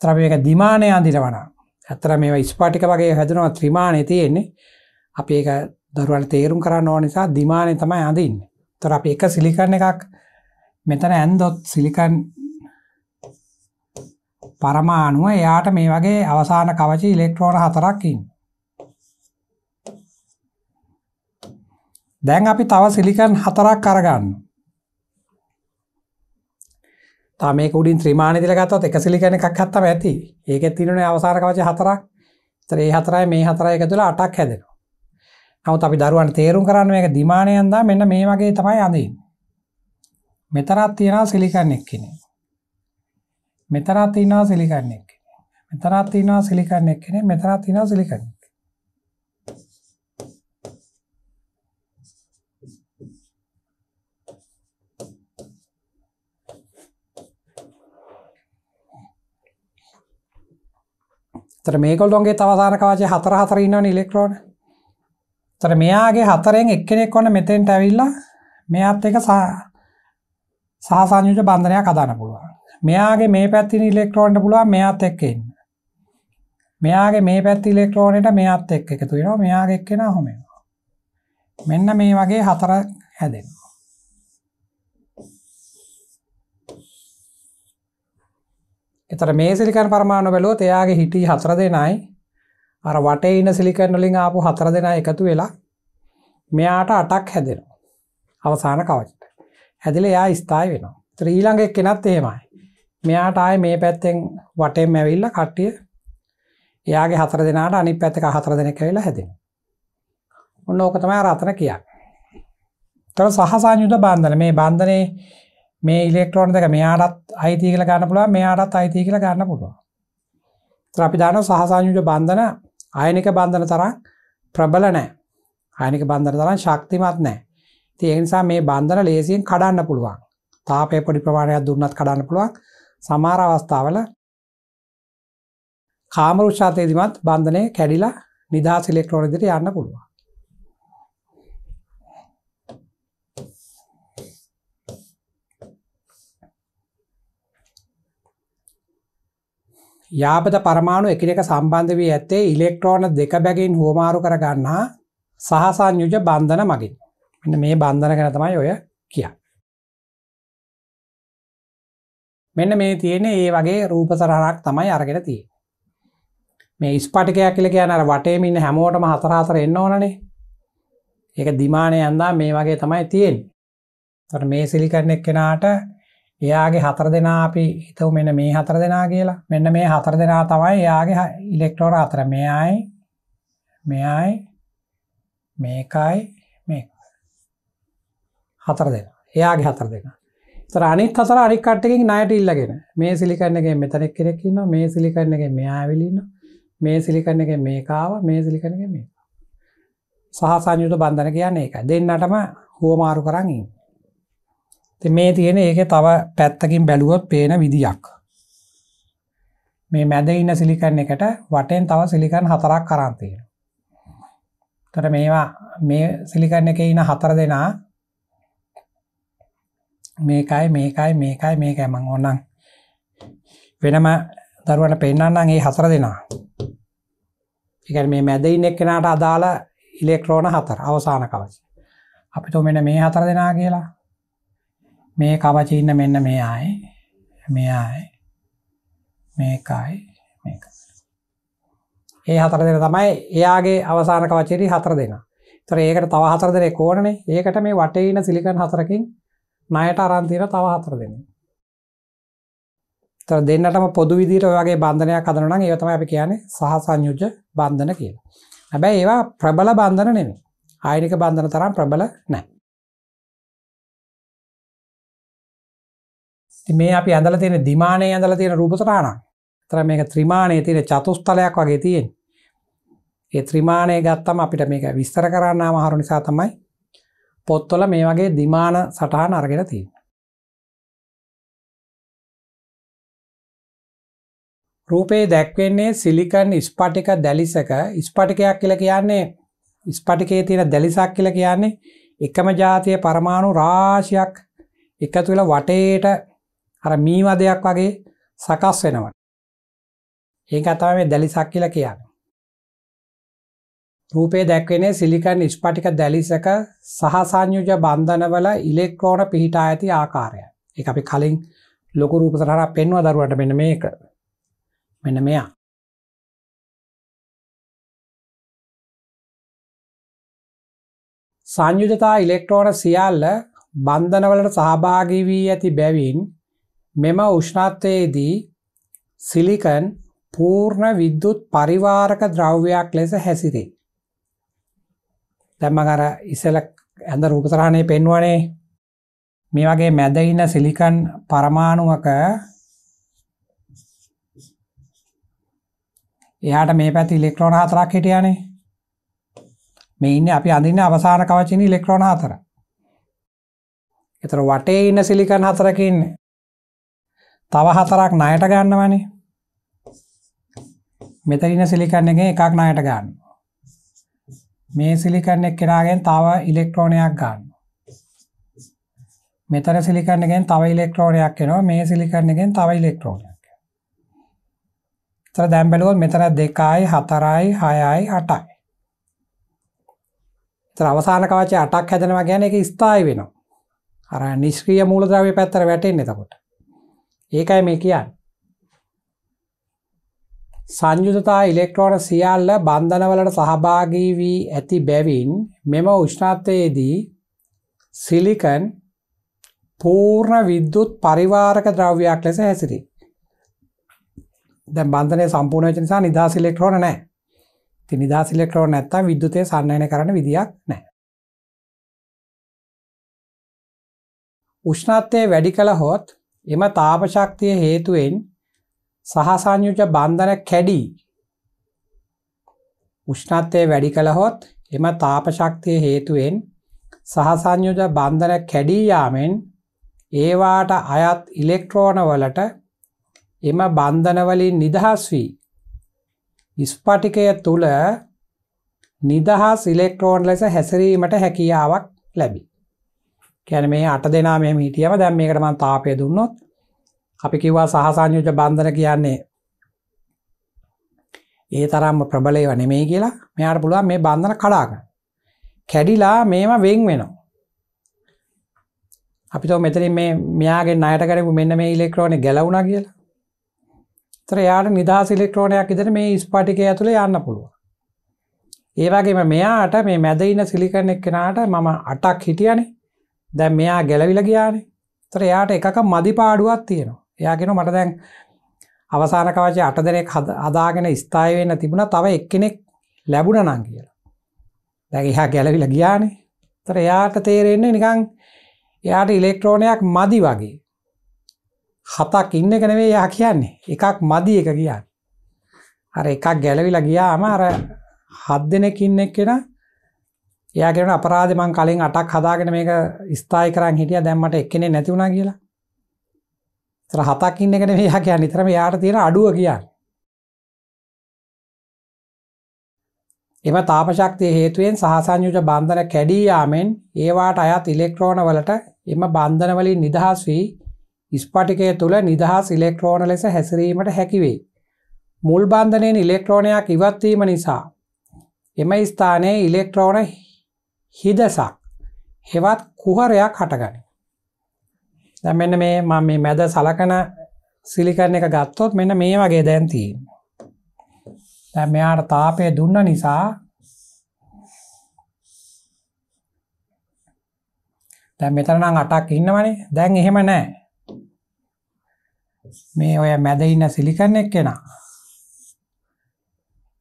ත්‍රවයක දිමානය අඳිරවන ඇතර මේ ස්පාටික වගේ හැදනවා ත්‍රිමාණය තියෙන්නේ අපි දරුවට තේරුම් කරන්න ඕ නිසා දිමානය තමයි අඳන්න තොර අප එක සිලිකරන එකක් මෙතන ඇන්දොත් සිලිකන් පරමාණුව එයාට මේ වගේ අවසාන කවචි ඉලෙක්ට්‍රෝන හතරක්කින් දැන් අපි තව සිලිකන් හතරක් කරගන්න මේ කුඩින් ත්‍රමාණ දිලගත්තත් එක සිලිකන එකක් හත්තම ඇති ඒක තිරුණේ අවසාර කවච හතරක් ත්‍රේ හතරයි මේ හතරය එක තුළ අටක් හැදෙන නමුත් අපි දරුවන් තේරුම් කරන්න මේක දිමානයන් දා මෙන්න මේ වගේ තමයි අඳින්. මෙතරත් තියෙනවා සිලිකන් එක්කෙනෙක්. මෙතරත් තියෙනවා සිලිකන් එක්කෙනෙක්. මෙතරත් තියෙනවා සිලිකන් එක්කෙනෙක්. මෙතරත් තියෙනවා සිලිකන්. ඒතර මේගොල්ලොන්ගේ තවසාරක වාචය හතර හතර ඉන්නවනේ ඉලෙක්ට්‍රෝන. තර මෙයාගේ හතරෙන් එක්කෙනෙක් ඔන්න මෙතෙන්ට ඇවිල්ලා මෙයත් එක සහසංයුජ බන්ධනයක් කදාන පුළුවන් මෙයාගේ මේ පැත්තින ඉලෙක්ට්‍රෝන්ට පුළුවන් මෙයාත් එක්කෙන් මෙයාගේ මේ පැත්ති ඉලෙක්ට්‍රෝනට මෙයාත් එක් එකතු වෙනවා මෙයාගේ එක්කෙන හොම මෙන්න මේ වගේ හතර හැදෙන එතර මේ සිලිකන් පරමාණු බැලුවොත් එයාගේ හිටි හතර දෙනයි අර වටේ ඉන්න සිලිකරනලින් ආපු හතර දෙනා එකතු වෙලා මෙයාට අටක් හැදෙනවා අවසාන කවචට හැදිල එයා ස්ථායි වෙනවා ත්‍රීළඟ කෙනත් එහෙමයි මෙයාට ආය මේ පැත්තෙන් වටෙන් මැවිල්ල කට්ටිය එයාගේ හතර දෙනාට අනි පැත්තක හතර දෙනක වෙලා හැදෙන ඔන්න ඕකතමයි රතන කියක් තර සහසායුද බන්ධන මේ බන්ධනය මේ ඉලෙක්ට්‍රෝන් දෙක මෙයාටත් අයිති කියල ගන්න පුළුව මෙයාටත් අයිති කියල ගන්න පුළුවන් ත්‍රපිධාන සහසායුජ බන්ධන ආයනික බන්ධන තරම් ප්‍රබල නෑ ආයනික බන්ධන තරම් ශක්තිමත් නෑ ඉතින් ඒ නිසා මේ බන්ධන ලේසියෙන් කඩන්න පුළුවන් තාපය පොඩි ප්‍රමාණයක් දුන්නත් කඩන්න පුළුවන් සමහර අවස්ථාවල කාමරුෂාතේදිමත් බන්ධනය කැඩිලා නිදහස් ඉලෙක්ට්‍රෝන ඉදිරියට යන්න පුළුවන් යාපත පරමාණු එකක සම්බන්ධ වී ඇත්තේ ඉලෙක්ට්‍රෝන දෙක බැගින් හෝමාරු කරගන්නා සහසංයුජ බන්ධන මගින් මෙන්න මේ බන්ධන ගැන තමයි ඔය කිය මෙන්න මේ තියෙන ඒ වගේ රූපසරහක් තමයි අරගෙන තිය මේ ස්පටිකයක් කියල කියන අර වටේමින්න හැමෝටම හතරහතර එන්න ඕනනේ ඒක දිමානය යන්දා මේ වගේ තමයි තියෙන් තොට මේ සිලිකරන්නෙක් කෙනාට එයාගේ හතර දෙනා අපි හිතව මෙන්න මේ හතර දෙනා කියලා මෙන්න මේ හතර දෙනා තමයි එයාගේ ඉලෙක්ට්‍රෝන අතර මෙයයි මෙයයි මේකයි මේ හතර දෙෙන එයාගේ හතර දෙෙන තර අනිත් හතර අනිකට්ටකින් නයට ඉල්ලගෙන මේ සිලිකන්නගේ මෙතනෙක් කෙරෙක්කින්න මේ සිලිකන්නගේ මෙයාවිලින්න මේ සිලිකන්නගේ මේකාව මේ සිලිකනගේ මේ සහසායුට බන්ධන කියන්නේ එක දෙන්නටම හුවමාරු කරන්ඉන්න මේ තියෙන ඒක තව පැත්තකින් බැලුවොත් පේන විදියක් මේ මැද ඉන්න සිලිකන් එකට වටෙන් තව සිලිකන් හතරක් කරන්තිය තර මේවා මේ සිලිකන් එක ඉන්න හතර දෙනා මේකයි මේකයි මේකයි මේකයි මං ඔන්නම් වෙනම දරුවට පෙන්න්නන් ඒ හතර දෙනා එක මේ මැදයින් එක්කෙනට අදාළ ඉලෙක්ට්‍රෝන හතර අවසාන කවච අපිට මෙන මේ හතර දෙනා කියලා මේ කවචේ ඉන්න මෙන්න මේ ආයි මේ ආයි මේකයි මේක. ඒ හතර දෙන තමයි එයාගේ අවසාන කවචේරි හතර දෙනා. ඒතර ඒකට තව හතර දෙනෙක් ඕනනේ. ඒකට මේ වටේ ඉන්න සිලිකන් හතරකින් ණයට අරන් තව හතර දෙනෙක්. ඒතර දෙන්නටම පොදු විදිහට ඔය වගේ බන්ධනයක් හදනවා නම් ඒව තමයි අපි කියන්නේ සහසංයුජ බන්ධන කියලා. හැබැයි ඒවා ප්‍රබල බන්ධන නෙමෙයි. ආයනික බන්ධන තරම් ප්‍රබල නැහැ. මේ අපි ඇඳල තියෙන දිමානය ඇඳල තියෙන රූපසටහනක් තර මේක ත්‍රිමාණය තියෙන චතුස්තලයක් වගේ තියෙන් ඒ ත්‍රිමාණය ගත්තම අපිට මේක විස්තර කරන්න මහරු නිසා තමයි පොත්තොල මේ වගේ දිමාන සටහන අරගෙන තියෙන් රූපයේ දැක්වෙන්නේ සිලිකන් ස්පටික දැලිසක ස්පටිකයක් කියල කියන්නේ ස්පටිකේ තියෙන දැලිසක් කියල කියන්නේ එකම ජාතිය පරමාණු රාශයක් එකතුල වටේට අර මීමදයක් වගේ සකස් වෙනවට. ඒක අතම මේ දැලිසක් කියලා කියන්නේ. රූපේ දැක්වෙනේ සිලිකන් ස්පටික දැලිසක සහ සංයුජ බන්ධනවල ඉලෙක්ට්‍රෝන පිහිටා ඇති ආකාරය. ඒක අපි කලින් ලොකු රූප සටහනක් පෙන්වුවා දරුවන්ට මෙන්න මේක. මෙන්න මෙයා. සංයුජතා ඉලෙක්ට්‍රෝන සියල්ල බන්ධනවලට සහභාගී වී ඇති බැවින් මෙම උෂ්ණත්වයේදී සිලිකන් පූර්ණ විද්‍යුත් පරිවාරක ද්‍රව්‍යයක් ලෙස හැසිරේ. දැම්ම අර ඉසල ඇඳ රූපතරහණය පෙන්වනේ මේ වගේ මැද ඉන්න සිලිකන් පරමාණුවක එයාට මේ පැති ඉලෙක්ට්‍රෝන හතරක් හිටියානේ මේ ඉන්නේ අපි අඳින්න අවසාන කවචින ඉලෙක්ට්‍රෝන හතර. ඒතර වටේ ඉන්න සිලිකන් හතරක ඉන්නේ. තව හතරක් ණයට ගන්නවනේ. මෙතනින සිලිකන් එකෙන් එකක් ණයට ගන්න. මේ සිලිකන් එක කෙනාගෙන් තව ඉලෙක්ට්‍රෝනයක් ගන්න. මෙතන සිලිකන් එකෙන් තව ඉලෙක්ට්‍රෝනයක් එනවා. මේ සිලිකන් එකෙන් තව ඉලෙක්ට්‍රෝනයක්. ඒතර දැන් බැලුවොත් මෙතන 2යි 4යි 6යි 8යි. ඒතර අවසාන කවචය 8ක් හැදෙනවා කියන්නේ ඒක ස්ථායි වෙනවා. අර නිෂ්ක්‍රීය මූලද්‍රව්‍ය පැත්තට වැටෙන්නේ එතකොට. ඒකයි මේ කියන්න සංයුතතා ඉලෙක්ට්‍රෝන සියල්ල බන්ධනවලට සහභාගී වී ඇති බැවින් මෙම උෂ්ණත්වයේදී සිලිකන් පූර්ණ විද්‍යුත් පරිවාරක ද්‍රව්‍යයක් ලෙස හැසිරි. දැන් බන්ධනය සම්පූර්ණ වෙච්ච නිසා නිදහස් ඉලෙක්ට්‍රෝන නැහැ. ඉතින් නිදහස් ඉලෙක්ට්‍රෝන නැත්තම් විද්‍යුතය සන්නයන කරන්න විදියක් නැහැ. උෂ්ණත්වය වැඩි කළ හොත් එම තාපශක්තිය හේතුවෙන් සහසංයුජ බන්ධන කැඩී උෂ්ණත්වය වැඩි කළහොත් එම තාපශක්තිය හේතුවෙන් සහසංයුජ බන්ධන කැඩී යාමෙන් ඒවාට අයත් ඉලෙක්ට්‍රෝන වලට එම බන්ධනවලින් නිදහස් වී ස්පටිකය තුළ නිදහස් ඉලෙක්ට්‍රෝන් ලෙස හැසිරීමට හැකියාවක් ලැබි කියන්නේ මේ අට දෙනා මෙහෙම හිටියම දැන් මේකට මම තාපය දුන්නොත් අපි කිව්වා සහසංයෝජ බන්ධන කියන්නේ ඒ තරම්ම ප්‍රබලව නෙමෙයි කියලා මෙයාට පුළුවන් මේ බන්ධන කඩාගන්න. කැඩිලා මේවා වෙන් වෙනවා. අපි තව මෙතනින් මේ මෙයාගේ ණයට කරපු මෙන්න මේ ඉලෙක්ට්‍රෝනේ ගැලවුණා කියලා. ඒතර එයාට නිදාස් ඉලෙක්ට්‍රෝනයක් ඉදිරිය මේ ස්පටිකය ඇතුලේ යන්න පුළුවන්. ඒ වගේම මෙයාට මේ මැද ඉන්න සිලිකන් එක්කනට මම 8ක් හිටියානේ. දැන් මෙයා ගැලවිල ගයානේ තර එයාට එකක මදි පාඩුවත් තියෙනවා එයාගෙන මට දැන් අවසාන කවචය අට දෙනෙක් අදාගෙන ස්ථායවෙන්න තිබුණ තව එක්කෙනෙක් ලැබුණ නං කියලා දැ එහා ගැලවිල ගයානේ තර එයාට තේරෙන්නේ නිකං එයාට ඉලෙක්ට්‍රෝනයක් මදි වගේ හතක් ඉන්න කනවේ යා කියන්නේ එකක් මදි එක කියන්න අර එකක් ගැලවිලා ගියාම අර හත් දෙනෙක් ඉන්නෙක් කෙන එයාගේට අපරාධ මං කලින් අටක් හදාගෙන මේක ස්ථායි කරන් හිටිය දැම්මට එක්කෙනෙ නැතිවුණ කියලා තර හතක් ඉන්න එකට මේ කියන්න නිතරම යාට තියෙන අඩුව කියන්න එම තාපශක්තිය හේතුවෙන් සහසංයුජ බන්ධන කැඩීයාමෙන් ඒවාට අයත් ඉලෙක්ට්‍රෝන වලට එම බන්ධනවලින් නිදහස් වී ස්පටිකය තුළ නිදහස් ඉලෙක්ට්‍රෝන ලෙස හැසිරීමට හැකිවේ මුල් බන්ධනයෙන් ඉලෙක්ට්‍රෝනයක් ඉවත්වීම නිසා එම ස්ථානයේ ඉලෙක්ට්‍රෝන හිදසක් හෙවත් කුහරයක් හටගනි දැ මෙන්න මේ ම මේ මැද සලකන සිලිකරන එක ගත්තොත් මෙන්න මේ වගේ දැන්තිීම දැ මෙයාට තාපය දුන්න නිසා දැ මෙතරනම් අටක් ඉන්නවනේ දැන් එහෙම නෑ මේ ඔය මැද ඉන්න සිලිකන්න එක් කෙනා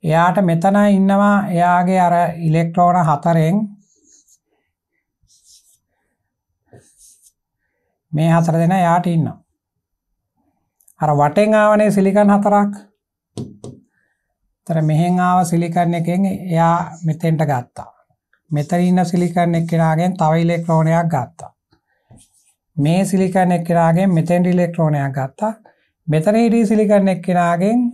එයාට මෙතන ඉන්නවා එයාගේ අර ඉලෙක්ට්‍රෝන හතරෙන් මේ හතර දෙෙන යාට ඉන්න අර වටෙන් ආවනේ සිලිකන් හතරක් තර මෙහෙන් ආව සිලිකරණ එකෙන් එයා මෙතෙන්ට ගත්තා මෙතර ඉන්න සිලිකරණ එක් කෙනගෙන් තව ඉලෙක්ට්‍රෝනයක් ගත්තා මේ සිලිකන් එක් කෙනගෙන් මෙතෙන්ට ඉලෙක්ට්‍රෝනයක් ගත්තා මෙතන හිටී සිලිකරණ එක් කෙනගෙන්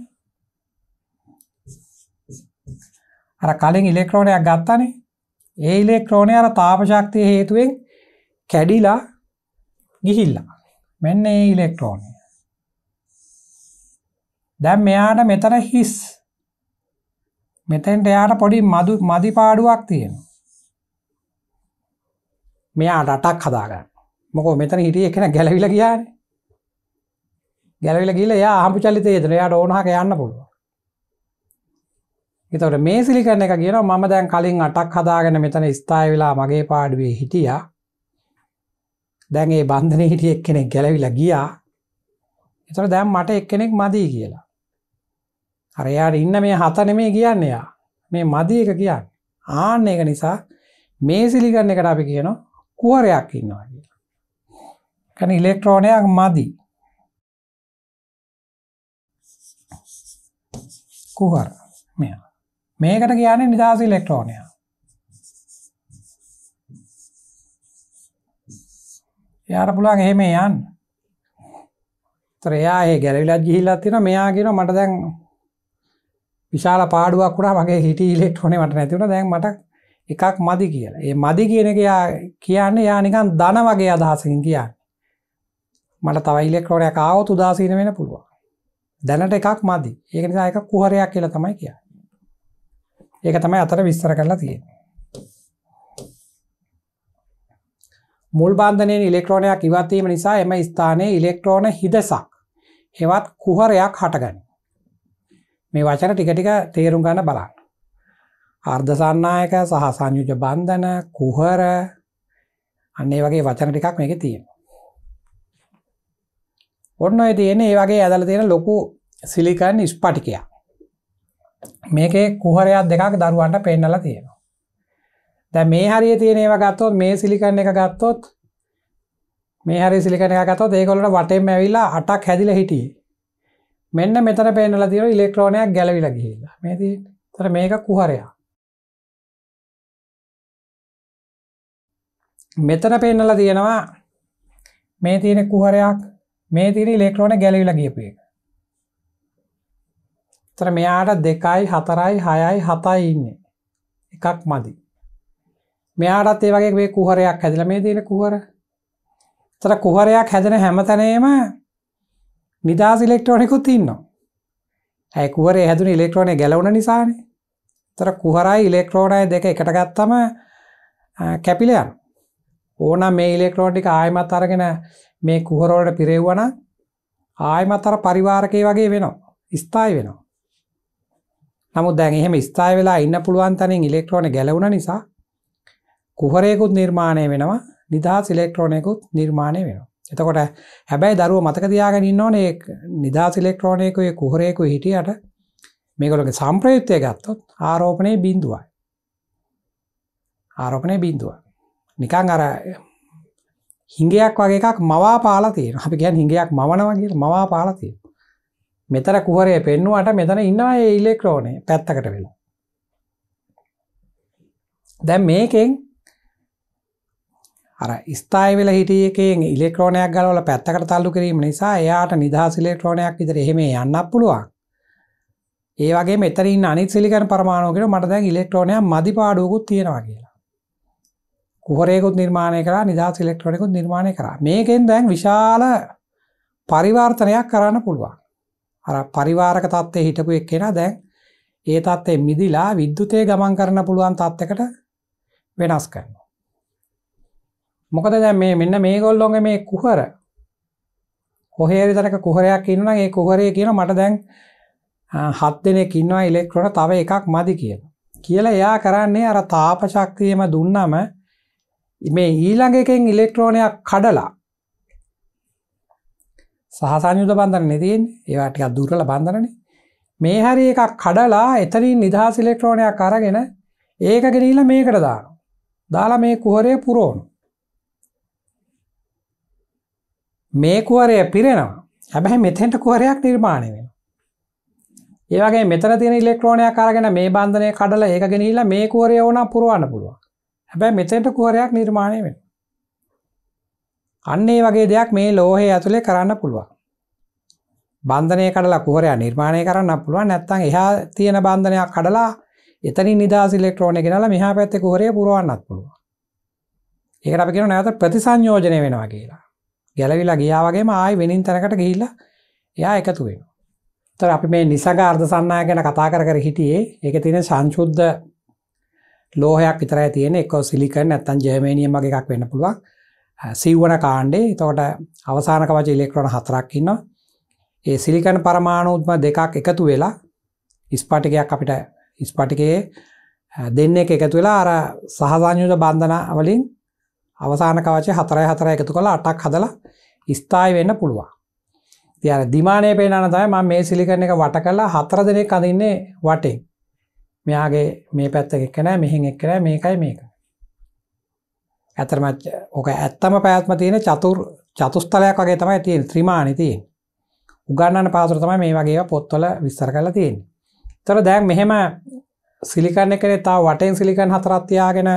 අර කලින් ඉලෙක්ට්‍රෝනයක් ගත්තනේ ඒ ඉලෙක්ට්‍රෝනය අර තාපශක්තිය හේතුවෙන් කැඩිලා ගිහිල්ලා මෙන්න ඒ ඉලෙක්ට්‍රෝනය දැන් මෙයාට මෙතන හිස් මෙතැන්ට එයාට පොඩි මදු මදි පාඩුවක් තියෙන මෙයාට අටක් හදාගන්න මොකෝ මෙතන හිටිය එකෙන ගැලවිල කියාන ගැලවිල ගිල යා හම්පි චලිතයේදන යාට ඕනහක යන්න පුළුව එතවට මේ සිලිකරන එක කියන මම දැන් කලින් අටක් හදාගෙන මෙතන ස්ථායි වෙලා මගේ පාඩුවේ හිටියා දැන් ඒ බන්ධනේ හිටිය එක්කෙනෙක් ගැලවිලා ගියා. ඒතර දැන් මට එක්කෙනෙක් මදි කියලා. අර එයාට ඉන්න මේ හත නෙමෙයි කියන්නේ යා. මේ මදි එක කියන්නේ. ආන්න ඒක නිසා මේ සිලිකන් එකට අපි කියනවා කුහරයක් ඉන්නවා කියලා. කියන්නේ ඉලෙක්ට්‍රෝනයක් මදි. කුහර මෙයා. මේකට කියන්නේ නිදාස ඉලෙක්ට්‍රෝනයක්. එයාට පුළුවන් එහෙම යන්න. ඒතර එයා ඒ ගැලවිලත් ගිහිල්ලා තියෙනවා මෙයා කියනවා මට දැන් විශාල පාඩුවක් වුණා මගේ හිටි ඉලෙක්ට්‍රෝනේ මට නැති වුණා දැන් මට එකක් මදි කියලා. ඒ මදි කියන එක එයා කියන්නේ එයා නිකන් ධන වගේ අදහසකින් කියන්නේ. මට තව ඉලෙක්ට්‍රෝනයක් ආවොත් උදාසීන වෙන්න පුළුවන්. දැනට එකක් මදි. ඒක නිසා එක කුහරයක් කියලා තමයි කියන්නේ. ඒක තමයි අතර විස්තර කරලා තියෙන්නේ. මුල් බන්ධනයෙන් ඉලෙක්ට්‍රෝනයක් ඉවත්වීම නිසා එම ස්ථානයේ ඉලෙක්ට්‍රෝන හිදසක් හෙවත් කුහරයක් හටගනි. මේ වචන ටික ටික තේරුම් ගන්න බලන්න. අර්ධසන්නායක සහ සංයුජ බන්ධන කුහර අන්නේ වගේ වචන ටිකක් මේක තියෙන. ඔන්න ඔය තියෙන ඒ වගේ ඇදල තියෙන ලොකු සිලිකන් ස්පටිකයක්. මේකේ කුහරයක් දෙකක් දරුවන්ට පෙන්නලා තියෙන. දැ මේ හරිය තියෙනවා ගත්තොත් මේ සිලිකන්න එක ගත්තොත් මේ හරි සිලිකන එක ගතොත් ඒකොලට වටෙන් ඇවිල්ලා අටක් හැදිල හිටිය මෙන්න මෙතර පේනල තිර ඉලෙක්ට්‍රෝනයක් ගැලවිල ගිහිලා මේති තර මේක කුහරයා මෙතර පෙන්නල තියෙනවා මේ තියෙන කුහරයක් මේ තින ඉලෙක්ට්‍රෝන ගැලවිල ගියපු එක තර මෙයාට දෙකයි හතරයි හයයි හතයි ඉන්නේ එකක් මදි මෙයාටත් ඒ වගේ මේ කුහරයක් හැදල මේ දන කුහර තර කුහරයක් හැදෙන හැමතැනේම නිදස් ඉලෙක්ට්‍රොනිකුත් ඉන්නවා ඇ කුවර හැදුන ඉලෙක්ට්‍රෝනය ගැලවන නිසානේ තර කුහරයි ඉලෙක්ට්‍රෝනය දෙක එකට ගත්තම කැපිලයන් ඕන මේ ඉලෙක්ට්‍රෝන්ටික ආයමත් අරගෙන මේ කුහරෝලට පිරෙව්වන ආයමත්තර පරිවාරකය වගේ වෙනවා ස්ථායි වෙනවා නමුත් දැන් එහෙම ස්ථායි වෙලා ඉන්න පුළුවන් තනින් ඉලෙක්ට්‍රෝන ගැලවුණ නිසා කුහරයකුත් නිර්මාණය වෙනවා නිදහස් ඉලෙක්ට්‍රෝනයකුත් නිර්මාණය වෙනවා. එතකොට හැබැයි දරුව මතක තියාගෙන ඉන්න ඕනේ නිදහස් ඉලෙක්ට්‍රෝනයකුයි කුහරයකුයි හිටියට මේගොල්ලෝගේ සම්ප්‍රයුක්තය ගත්තොත් ආරෝපණය බිඳුවයි. ආරෝපණය බිඳුව. නිකං අර හිංගයක් වගේ එකක් මවා පාලා තියෙන. අපි කියන්නේ හිංගයක් මවනවා කියලා මවා පාලා තියෙන. මෙතන කුහරය පෙන්නුවට මෙතන ඉන්නවා ඒ ඉලෙක්ට්‍රෝනේ පැත්තකට වෙලා. දැන් මේකෙන් අර ස්ථායි වෙලා හිටිය එකෙන් ඉලෙක්ට්‍රෝනයක් ගලවලා පැත්තකට තල්ලු කිරීම නිසා එයාට නිදහස් ඉලෙක්ට්‍රෝනයක් විතර එහෙම යන්නත් පුළුවන්. ඒ වගේ මෙතරින් අනිත් සිලිකන් පරමාණුවකට මට දැන් ඉලෙක්ට්‍රෝනයක් මදි පාඩුවකුත් තියෙනවා කියලා. කුහරයකුත් නිර්මාණය කරා නිදහස් ඉලෙක්ට්‍රොනිකුත් නිර්මාණය කරා. මේකෙන් දැන් විශාල පරිවර්තනයක් කරන්න පුළුවන්. අර පරිවාරක තත්ත්වයේ හිටපු එක්කෙනා දැන් ඒ තත්ත්වයේ මිදිලා විද්‍යුතයේ ගමන් කරන්න පුළුවන් තත්යකට වෙනස් කරනවා. මොකද දැ මේ මෙන්න මේ ගොල්ලොන්ග මේ කුහර කොහේරි තනක කුහරයක් ඉන්න ඒ කුහරය කියන මට දැන් හත් දෙනෙක් ඉන්නවා ඉලෙක්ට්‍රොන තව එකක් මදි කියන කියලා එයා කරන්නේ අර තාපශක්තියම දුන්නම මේ ඊළඟ එකෙන් ඉලෙක්ට්‍රෝනයක් කඩලා සහසයුද බන්ධන නෙතින් ඒවාටික දුරල බන්ධරන මේ හරි එකක් කඩලා එතරින් නිදහස් ඉලෙක්ට්‍රෝනයක් අරගෙන ඒක ගෙනීල මේකට දාන දාලා මේ කුහරය පුරෝණු මේ කුවරය පිරෙනවා හැබැයි මෙතෙන්ට කුවරයක් නිර්මාණය වෙන ඒවගේ මෙතර තියෙන ඉලෙක්ට්‍රෝනය කාරගෙන මේ බන්ධනය කඩල ඒක ගෙනහිලා මේ කුවරය ඕන පුරුවන්න පුළුවන් හැබැයි මෙතෙන්ට කුවරයක් නිර්මාණය වෙන අන්නේ වගේ දෙයක් මේ ලෝහය ඇතුළේ කරන්න පුළුවන් බන්ධනය කඩලා කුවරයා නිර්මාණය කරන්න පුළුවන් නැත්තං එහා තියෙන බන්ධනයක් කඩලා එතනි නිදා ඉලෙක්ට්‍රෝන ගෙනලා මෙහා පැත්තෙ කුවරය පුරුවන්නත් පුළුවන් ඒක අපි කියෙන නැත ප්‍රතිසංයෝජනය වෙනවා කියලා ගැලවිලා ගියා වගේම ආයි වෙනින් තැනකට ගිහිල්ලා එයා එකතු වෙනවා. තොර අපි මේ නිසග අර්ධසන්නාය ගැන කතා කර කර හිටියේ ඒක තියෙන සංශුද්ධ ලෝහයක් විතරයි තියෙන එක සිලිකන් නැත්තන් ජයමේනියම් වගේ එකක් වෙන්න පුළුවන් සිව්වන කාණ්ඩේ එතකොට අවසානක වච ඉලෙක්ට්‍රෝන හතරක් ඉන්නවා ඒ සිලිකන් පරමාණුත්ම දෙකක් එකතු වෙලා ඉස්පටිකයක් අපිට ඉස්පටිකයේ දෙන්න එක එකතු වෙලා අර සහසංයුත බන්ධන වලින් අවසාන කවචය හතරයි හතර එකතු කළ අටක් හදලා ස්ථායි වෙන්න පුළුවන් තියන දිමානය පේනන තයි ම මේ සිලිකරන එක වට කලා හතර දෙනෙ කඳන්නේ වටේ මෙයාගේ මේ පැත්ත එක්කනෑ මෙහි එක්කර මේකයි මේක ඇතරම ඕක ඇත්තම පැත්ම තියෙන චතුර් චතුස්තලයක් වගේ තමයි තියෙන් ත්‍රමාණ තියෙන් උගන්නන්න පාසුර තමයි මේ වගේ පොත්තොල විස්තර කරලා තියෙන් තොර දැන් මෙහෙම සිලිකන්න කරේ තා වටෙන් සිලිකන් හතරත්තියාගෙන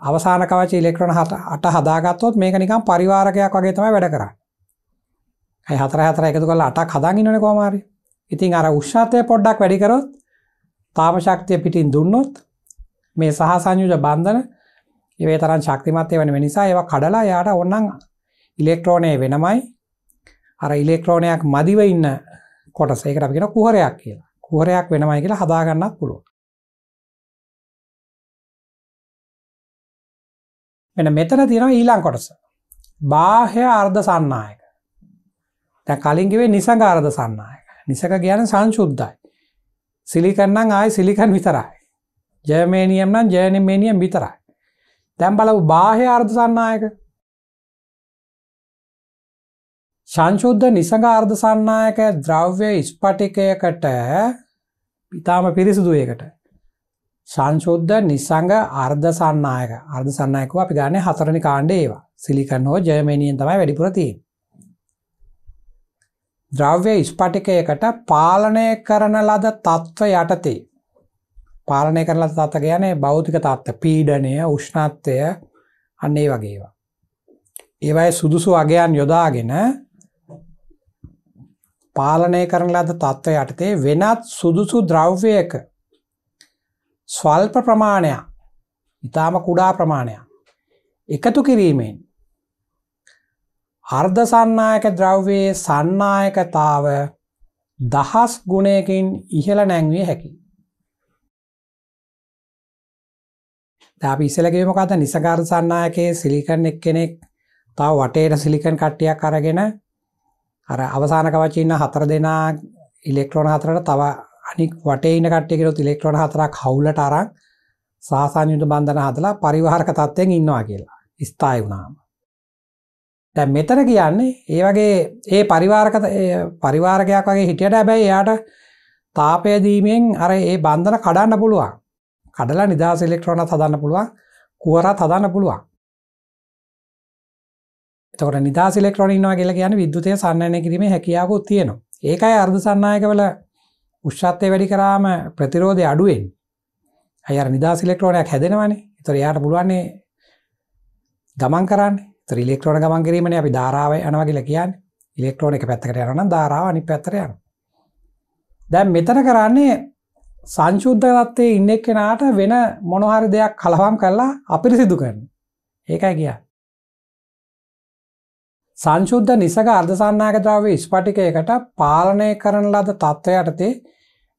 අවසාන කවච ඉලෙක්ට්‍රෝන 8 හදාගත්තොත් මේක නිකන් පරිවාරකයක් වගේ තමයි වැඩ කරන්නේ. අයි 4 4 එකතු කරලා 8ක් හදාගෙන ඉන්නවනේ කොහොම හරි. ඉතින් අර උෂ්ණත්වය පොඩ්ඩක් වැඩි කරොත් තාප ශක්තිය පිටින් දුන්නොත් මේ සහ සංයුජ බන්ධන ඒ තරම් ශක්තිමත්ය වෙන නිසා ඒවා කඩලා යාට ඔන්නම් ඉලෙක්ට්‍රෝනය වෙනමයි අර ඉලෙක්ට්‍රෝනයක් මදිව ඉන්න කොටස ඒකට අපිෙන කුහරයක් කියලා කුහරයක් වෙනමයි කියලා හදාගන්නත් පුළුව මෙන මෙතන තියෙනවා ඊළං කොටස බාහ්‍ය අර්ධ සන්නායක දැ කලින්ගිවේ නිසඟ අර්ධ සන්නායක නිසක කියන සංශුද්ධයි සිලිකන්නම් ආය සිලිකන් විතරයි ජයමේනියම් නම් ජයනමේනියම් විතරයි තැම් බලව බාහ්‍ය අර්ධ සන්නායක සංශුද්ධ නිසඟ අර්ධ සන්නායක ද්‍රව්‍ය ඉස්පටිකයකට ඉතාම පිරිසිදුවයකට සංශුද්ධ නිසංග අර්ධ සන්නායක අර්ධ සන්නයකව අපි ගන්න හතරණ කාණ්ඩ ඒවා සිලිකන් හෝ ජයමනියෙන් තමයි වැඩිපුරති. ද්‍රව්‍ය ස්පටිකයකට පාලනය කරන ලද තත්ත්ව යටතේ. පාලනය කරල තත්ත ගැනේ බෞතික තත්ත පීඩනය උෂ්ණත්වය අන්නේ වගේවා. ඒවයි සුදුසු වගයන් යොදාගෙන පාලනය කරන ලද තත්ත්ව යටතේ වෙනත් සුදුසු ද්‍රව්‍යයක ස්වල්ප ප්‍රමාණයක් ඉතාම කුඩා ප්‍රමාණයක් එකතු කිරීමෙන් අර්ධ සන්නායක ද්‍රව්වේ සන්නායකතාව දහස් ගුණයකින් ඉහළ නැංවිය හැකි. ඉසලගේම කත නිසකාර සන්නායකයේ සිලිකන් එක් කෙනෙක් තව වටේට සිලිකන් කට්ටියක් අරගෙන අර අවසානක වචින්න හතර දෙනා ඉලෙක්ට්‍රෝන හතරට තව අනික් වටේ ඉන්න කට්ටිය කියනොත් ඉලෙක්ට්‍රෝන හතරක් හවුලට අරන් සාසන යුද බන්ධන හදලා පරිවාහක තත්ත්වයෙන් ඉන්නවා කියලා ස්ථායි වුණාම. දැන් මෙතන කියන්නේ ඒ වගේ ඒ පරිවාරක පරිවාරකයක් වගේ හිටියට හැබැයි එයාට තාපය දීමෙන් අර ඒ බන්ධන කඩන්න පුළුවන්. කඩලා නිදහස් ඉලෙක්ට්‍රෝනත් හදන්න පුළුවන්. කුවරත් හදන්න පුළුවන්. එතකොට නිදහස් ඉලෙක්ට්‍රෝන ඉන්නවා කියලා කියන්නේ විද්‍යුතය සන්නයනය කිරීමේ හැකියාවකුත් තියෙනවා. ඒකයි අර්ධ සන්නායක වල උෂ්ත්වය වැඩි කරාම ප්‍රතිරෝධය අඩුවෙන් අය නිදස් ඉලෙක්ට්‍රෝනයක් හැදෙනවනේ තොර යාට පුළුවන්නේ ගමන් කරන්න ත්‍රීලෙක්ට්‍රෝන ගමන් කිරීමන අපි ධාරාව යනවගල කියන්න ඉලෙක්ට්‍රෝන එක පැත්තකට යන ධාරාව අනි පැත්තර යන දැන් මෙතන කරන්නේ සංශුද්ධගත්තේ ඉන්නෙක් කෙනාට වෙන මොනහරි දෙයක් කලවම් කරලා අපිරි සිදු කරන ඒකයි කිය සංශුද්ධ නිසක අර්ධසන්නාග ද්‍රව ස්පටිකයකට පාලනය කරන ලද තත්ත්වයටතේ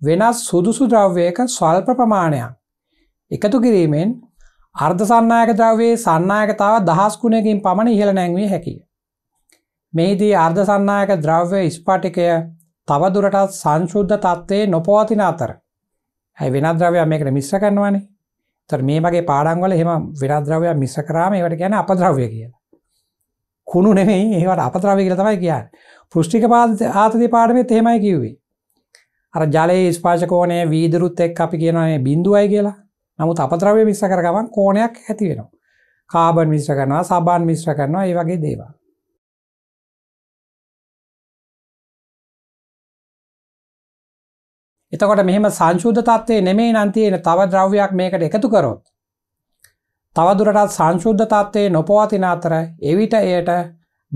වෙනස් සුදුසු ද්‍රව්‍යයක ස්වල්ප ප්‍රමාණයක් එකතු කිරීමෙන් අර්ධ සන්නායක ද්‍රව්‍යයේ සන්නායකතාව දහස්කුණයකින් පමණ ඉහළ නැංවිය හැකිය. මෙහිදී අර්ධ සන්නායක ද්‍රව්‍ය ස්පාටිකය තවදුරටත් සංශුද්ධ තත්ත්වයේ නොපවතින අතර ඇයි වෙනත් ද්‍රවයක් මේකට මිශ්‍ර කරනවානේ තර මේ වගේ පාඩංවල එහෙම වෙනත් ද්‍රවයක් මිශ්‍ර කරාම ඒවට කියන අපද්‍රව්‍ය කියලා. කුණු නෙමෙයි ඒවට අපද්‍රව්‍ය කියලා තමයි කියන්නේ. පුෂ්ටික පාද ආතති පාඩමෙත් එහෙමයි කිව්වේ. අර ජලයේ ස්පාශකෝනය වීදුරුත් එක් අපි කියනේ බිඳුවයි කියලා නමුත් අපත්‍රවය මිශ්‍ර කරගමන් කෝනයක් ඇති වෙනවා කාබන් මිශ්‍ර කරනවා සබාන් මිශ්‍ර කරනවා ඒ වගේ දේවා එතකොට මෙහෙම සංශුද්ධ තත්වය නෙමේ නන්තියෙන තව ද්‍රව්‍යයක් මේකට එකතු කරොත් තවදුරටත් සංශුද්ධ තත්වයේ නොපවතින අතර එවිට එයට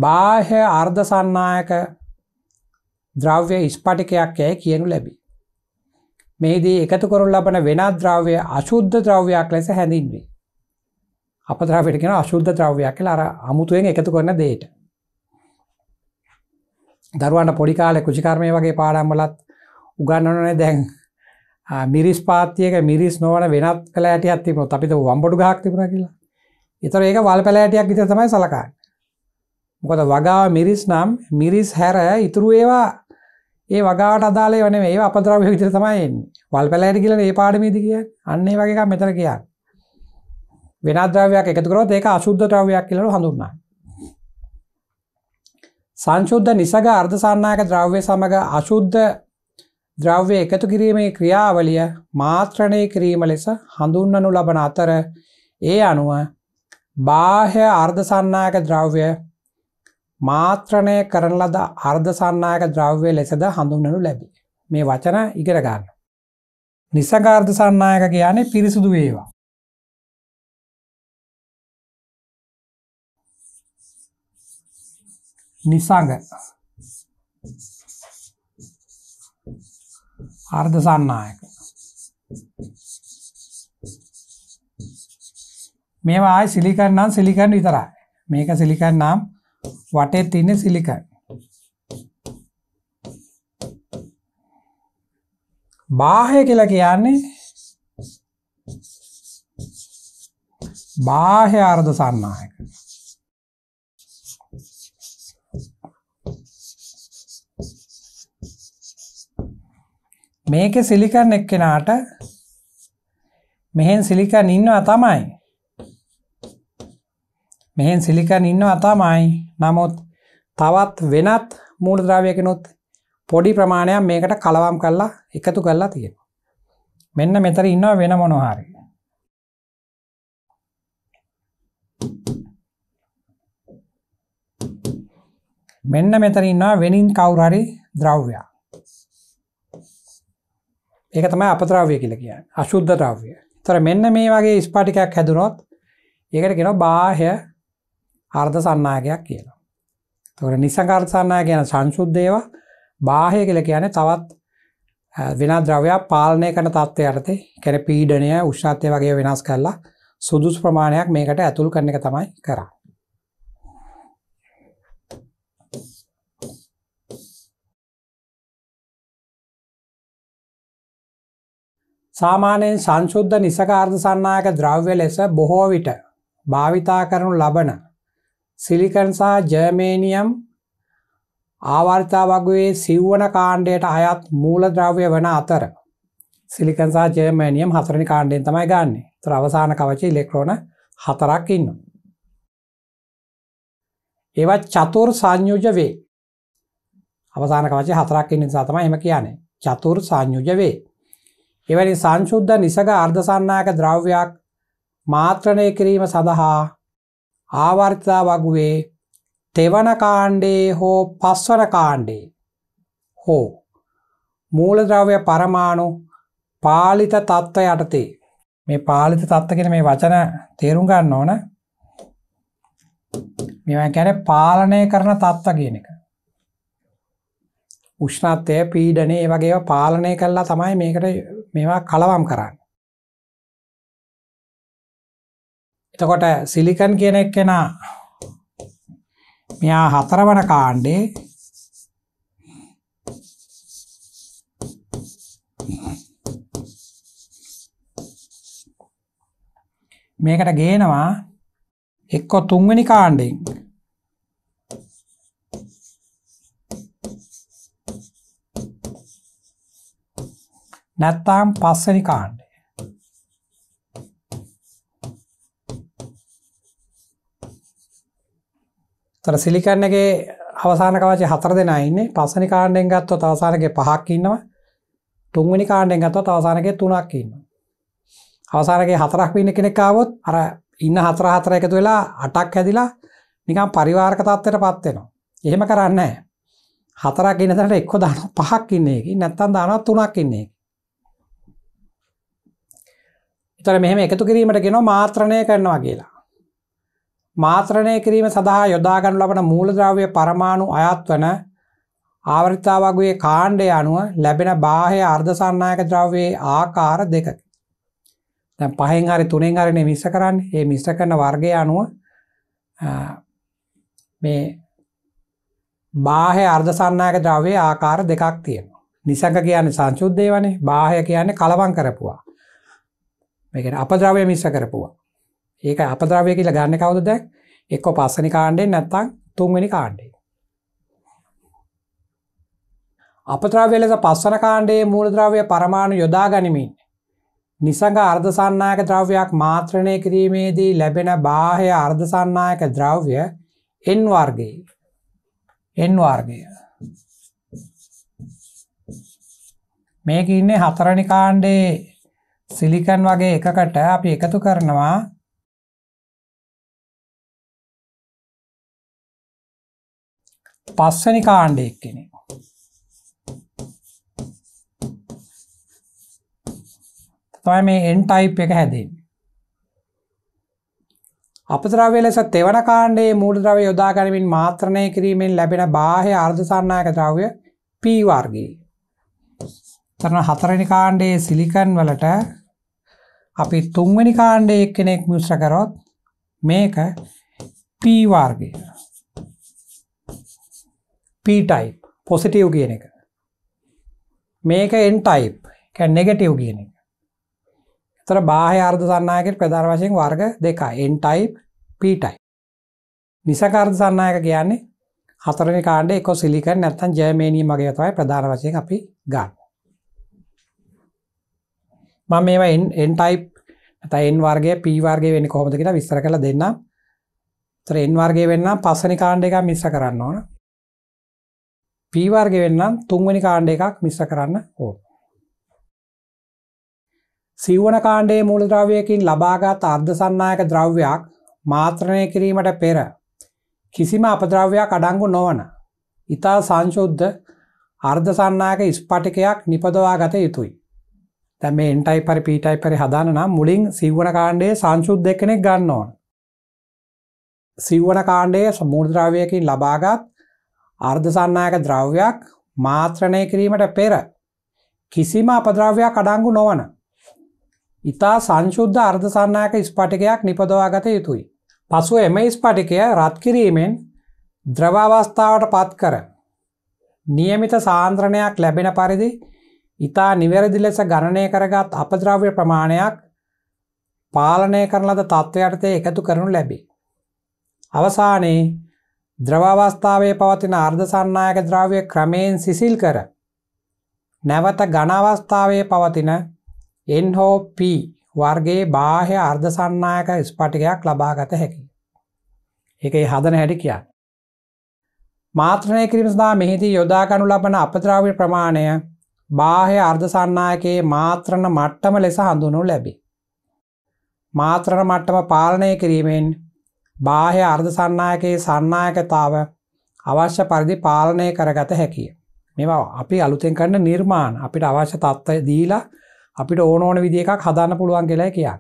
බාහ්‍ය අර්ධ සන්නායක ද්‍රව්‍ය ස්පටිකයක් යැයි කියනු ලැබි. මෙහිදී එකතු කරුල් ලබන වෙනත් ද්‍රව්‍ය අශුද්ධ ද්‍රව්‍යයක් ලෙස හැඳින්වේ. අපද්‍රාවටගෙන අශුද්ධ ද්‍රව්‍යයක් කියලා අර අමුතුවෙන් එකතු කරන දේට. දරුවන්න පොඩිකාලෙ කුචිකර්මය වගේ පාඩම්වලත් උගන්නනනේ දැන් මිරිස් පාතියක මිරිස් නොවන වෙනත් කලෑටයක් තිබුණොත් අපිට වම්බඩු ගහක් තිබුණ කියලා. ඒතර ඒක වල් පැලෑටයක් විතර තමයි සලකන්නේ. මොකද වගාව මිරිස් නම් මිරිස් හැර ඉතුරු ඒවා ඒ වගාට අදාලේ වන ඒ අපද්‍රව්‍ය විතර තමයින් වල් පැලෑට කියල ඒ පාඩමේද කිය අන්නේ වගේක මෙතර කියන්න වෙනද්‍රවයක් එකතුකරොත් ඒක අශුද්ධ ද්‍රවයක් කියලු හඳුන්නා සංශුද්ධ නිසග අර්ධසන්නායක ද්‍රව්‍ය සමඟ අශුද්ධ ද්‍රව්‍ය එකතු කිරීමේ ක්‍රියාවලිය මාත්‍රණය කිරීම ලෙස හඳුන්නනු ලබන අතර ඒ අනුව බාහ්‍ය අර්ධසන්නායක ද්‍රව්‍ය මාත්‍රණය කරන ලද අර්ධසන්නායක ද්‍රව්‍ය ලෙසද හඳුන්වනු ලැබේ. මේ වචන ඉගෙන ගන්න. නිසගාර්ධ සන්නායක කියන්නේ පිරිසුදු වේවා. නිසඟ අර්ධ සන්නායක මේවා ආයි සිලිකන් නම් සිලිකන් විතරයි. මේක සිලිකන් නම් වටේ තියෙන සිලිකන්. බාහ්‍ය කියලා කියන්නේ බාහ්‍ය අර්ධ සන්නායක. මේකේ සිලිකන් එක්කෙනාට මෙහෙන් සිලිකන් ඉන්නවා තමයි. මෙහෙන් සිලිකන් ඉන්නවා තමයි නමුත් තවත් වෙනත් මූලද්‍රාවයකනුත් පොඩි ප්‍රමාණයක් මේකට කලවම් කරලා එකතු කරලා තියෙන මෙන්න මෙතර ඉන්නවා වෙන මොනොහාරි මෙන්න මෙතර ඉන්නවා වෙනින් කවුරහරි ද්‍රව්‍යයක් ඒක තමයි අපද්‍රව්‍ය කියල කිය අශුද්ධ ද්‍රව්‍ය තොර මෙන්න මේ වගේ ස්පාටිකයක් හැදුනොත් ඒකට කෙන බාහය අර්ථ සන්නායකයක් කියලා. තොර නිසංකර්සන්නා කියන සංශුද්ධේව බාහය කියල කියන තවත් වෙන ද්‍රවයක් පාලනය කන තත්ත්වය අරතේ කැන පීඩනය උෂ්ාත්‍ය වගේ වෙනස් කරලා සුදුස් ප්‍රමාණයක් මේකට ඇතුල් කරන එක තමයි කර. සාමානයෙන් සංශුද්ධ නිසකාර්ධ සන්නායක ද්‍රව්‍ය ලෙස බොහෝ විට භාවිතා කරනු ලබන සිලිකන් සහ ජර්මේනියම් ආවර්තා වගේ සිව්වන කාණ්ඩයට අයත් මූලද්‍රව්‍ය වන අතර සිලිකන් සහ ජර්මේනියම් හතරනි කාණ්ඩයෙන් තමයි ගන්නේ තර අවසාන කවච ඉලෙක්ට්‍රෝන හතරක් ඉන්න. ඒවත් චතුර් සංයුජ වේ අවසාන කවචේ හතරක් ඉන්න නිසා තමයි එහෙම කියන්නේ චතුර් සංයුජ වේ. එවැනි සංශුද්ධ නිසක අර්ධසන්නායක ද්‍රව්‍යයක් මාත්‍රණය කිරීම සඳහා ආවර්තා වගුවේ තෙවන කාණ්ඩේ හෝ පස්වන කාණ්ඩේ හෝ මූලද්‍රව්‍ය පරමාණු පාලිත තත්ත්ව යටතේ මේ පාලිත තත්ත්වගෙන මේ වචන තේරුම් ගන්න ඕන මෙවා ගැන පාලනය කරන තත්ත්ව කියන එක උෂ්ණත්වය පීඩනේ වගේ පාලනය කරලා තමයි මේකට මේවා කලවම් කරන්න එතකොට සිලිකන් කියන එක්කෙනා මෙයා හතරවන කාණ්ඩේ මේකට ගේනවා එක්කො තුන්වෙනි කාණ්ඩෙන් නැත්තාම් පස්සනි කාණ්ඩ තර සිලිකන්නගේ අවසාන කවච හතර දෙෙනයින්නේ පස්සනි කාණ්ඩෙන් ගත්ව තවසානගේ පහක් ඉන්නවා තුන්වනි කාණ්ඩෙන් ගත්ව තවසානගේ තුනක් ඉන්න අවසානගේ හතරක් වන්න කෙනෙක්කාවොත් අර ඉන්න හතර හතර එකතු වෙලා අටක් ඇදිලා නිකම් පරිවාර්ක තත්වයට පත්වෙනවා එහෙම කරන්න හතරක් ඉන්නතට එක්ක දාන පහක් ඉන්නේකි නැත්තන් දානත් තුනක් ඉන්නේ ඉතර මෙහම එකතු කිරීමට ගෙන මාත්‍රණය කරනවා කියලා මාත්‍රණය කිරීම සඳහා යොදාගනු ලබන මූලද්‍රව්‍ය පරමාණු අයත් වන ආවරිතාවගේ කාණ්ඩය අනුව ලැබෙන බාහය අර්ධසන්නායක ද්‍රව්‍යයේ ආකාර දෙකකි. දැන් පහෙන් හරි තුනෙන් හරිනේ මිශ්‍ර කරන්නේ. මේ මිශ්‍ර කරන වර්ගය අනුව මේ බාහය අර්ධසන්නායක ද්‍රව්‍යයේ ආකාර දෙකක් තියෙනවා. නිසංග කියන්නේ සංසුද්ධේවනේ. බාහය කියන්නේ කලවම් කරපුවා. මේ කියන්නේ අපද්‍රව්‍ය මිශ්‍ර කරපුවා. ඒක අපද්‍රවය කියලා ගන්න කවුද දැක් එක්කො පස්සනි කාණ්ඩෙන් නැත්තං තුන්වෙනි කාණ්ඩේ. අපද්‍රව්‍ය ලෙස පස්සන කාණ්ඩයේ මූලද්‍රව්‍ය පරමාණු යොදා ගනිමින් නිසඟ අර්ධසන්නායක ද්‍රව්‍යයක් මාත්‍රණය කිරීමේදී ලැබෙන බාහය අර්ධසන්නායක ද්‍රව්‍ය එන් වර්ගේ එන් වර්ගය මේක ඉන්නේ හතරණි කාණ්ඩේ සිලිකන් වගේ එකකට අපි එකතු කරනවා පස්වැනි කාණ්ඩයක් කෙනෙ තමයි මේ එන්ටයිප් එක හැදෙන් අපද්‍රව්‍ය ලෙස තෙවන කාණ්ඩේ මූලද්‍රව්‍ය යොදා ගැනීමෙන් මාත්‍රණය කිරීමෙන් ලැබෙන බාහ්‍ය අර්ධ සන්නායක ද්‍රව්‍ය P වර්ගයේ තරණ හතරවෙනි කාණ්ඩයේ සිලිකන් වලට අපි තුන්වෙනි කාණ්ඩයේ එක්කෙනෙක් මිශ්‍ර කරොත් මේක P වර්ගය පටයි පොසිටව් කියන එක මේක එන්ටයි් කැන්නෙගටව් කියන එක තර බාහය අර්ධ සන්නයකට ප්‍රධාර වශයෙන් වර්ග දෙක එන්ටයි් පටයි නිසකර්ධ සන්නයක කියන්නේ හතරන කාණ්ඩ එක සිලිකන් නැත්තන් ජයමේනී මගේ තවයි ප්‍රධාන වශයෙන් අපි ගන්න මම මේවා එන්ටයි් ඇතයින් වර්ගේ පීවර්ගේ වෙන කොහොමද කියලා විස්තර කළ දෙන්න ත්‍රෙන් වර්ගේ වෙන්න පස්සනි කාණ්ඩ එක මිස්ස කරන්න ඕන පීවර්ග වෙන්නම් තුන්වැනි කාණ්ඩ එකක් මිස කරන්න ඕ. සිවන කාණ්ඩේ මුළද්‍රව්‍යයකින් ලබාගත් අර්ධසන්නායක ද්‍රව්‍යයක් මාත්‍රණය කිරීමට පෙර කිසිම අපද්‍රව්‍යයක් අඩංගු නොවන ඉතා සංශුද්ධ අර්ධසන්නායක ස්පටිකයක් නිපදවා ගත යුතුයි. තැම මේ එන්ටයි පරි පිටයි පරි හදාන නම් මුලින් සිවන කාණ්ඩේ සංශුද්ධ කෙනෙක් ගන්න ඕන. සිවන කාණ්ඩයේ සමුෘද්‍රාවයකින් ලබාගත් අර්ධසන්නායක ද්‍රව්‍යයක් මාත්‍රණය කිරීමට පෙර කිසිම අපද්‍රව්‍යයක් අඩංගු නොවන. ඉතා සංශුද්ධ අර්ධසන්නායක ස්පටිකයක් නිපදවාගත යුතුයි. පසුව එම ස්පටිකය රත්කිරීමෙන් ද්‍රවාවස්ථාවට පත් කර. නියමිත සාන්ද්‍රණයක් ලැබෙන පරිදි ඉතා නිවැරදි ලෙස ගණනය කරගත් අපද්‍රව්‍ය ප්‍රමාණයක් පාලනය කරලද තත්ත්වයටතේ එකතු කරනු ලැබේ. අවසානයේ ද්‍රවවස්ථාවේ පවතින අර්ධසන්නායක ද්‍රව්‍ය ක්‍රමයෙන් සිසිල් කර නැවත ඝනවස්ථාවේ පවතින NOP වර්ගේ බාහ්‍ය අර්ධසන්නායක ස්පටිකයක් ලබාගත හැකි. එකයි හදන හැටි කියන්න. මාත්‍රණය කිරීම සඳහා මෙහිදී යොදාගනු ලබන අපද්‍රාව්‍ය ප්‍රමාණය බාහ්‍ය අර්ධසන්නායකයේ මාත්‍රණ මට්ටම ලෙස හඳුනු ලැබේ. මාත්‍රණ මට්ටම පාලනය කිරීමෙන් බාහ්‍ය අර්ධ සන්නායකයේ සන්නායකතාව අවශ්‍ය පරිදි පාලනය කරගත හැකිය. මෙවා අපි අලුතෙන් කරන්න නිර්මාණ අපිට අවශ්‍ය තත්ත්ව දීලා අපිට ඕන ඕන විදි එකක් හදන්න පුළුවන් කියලා කියන්න.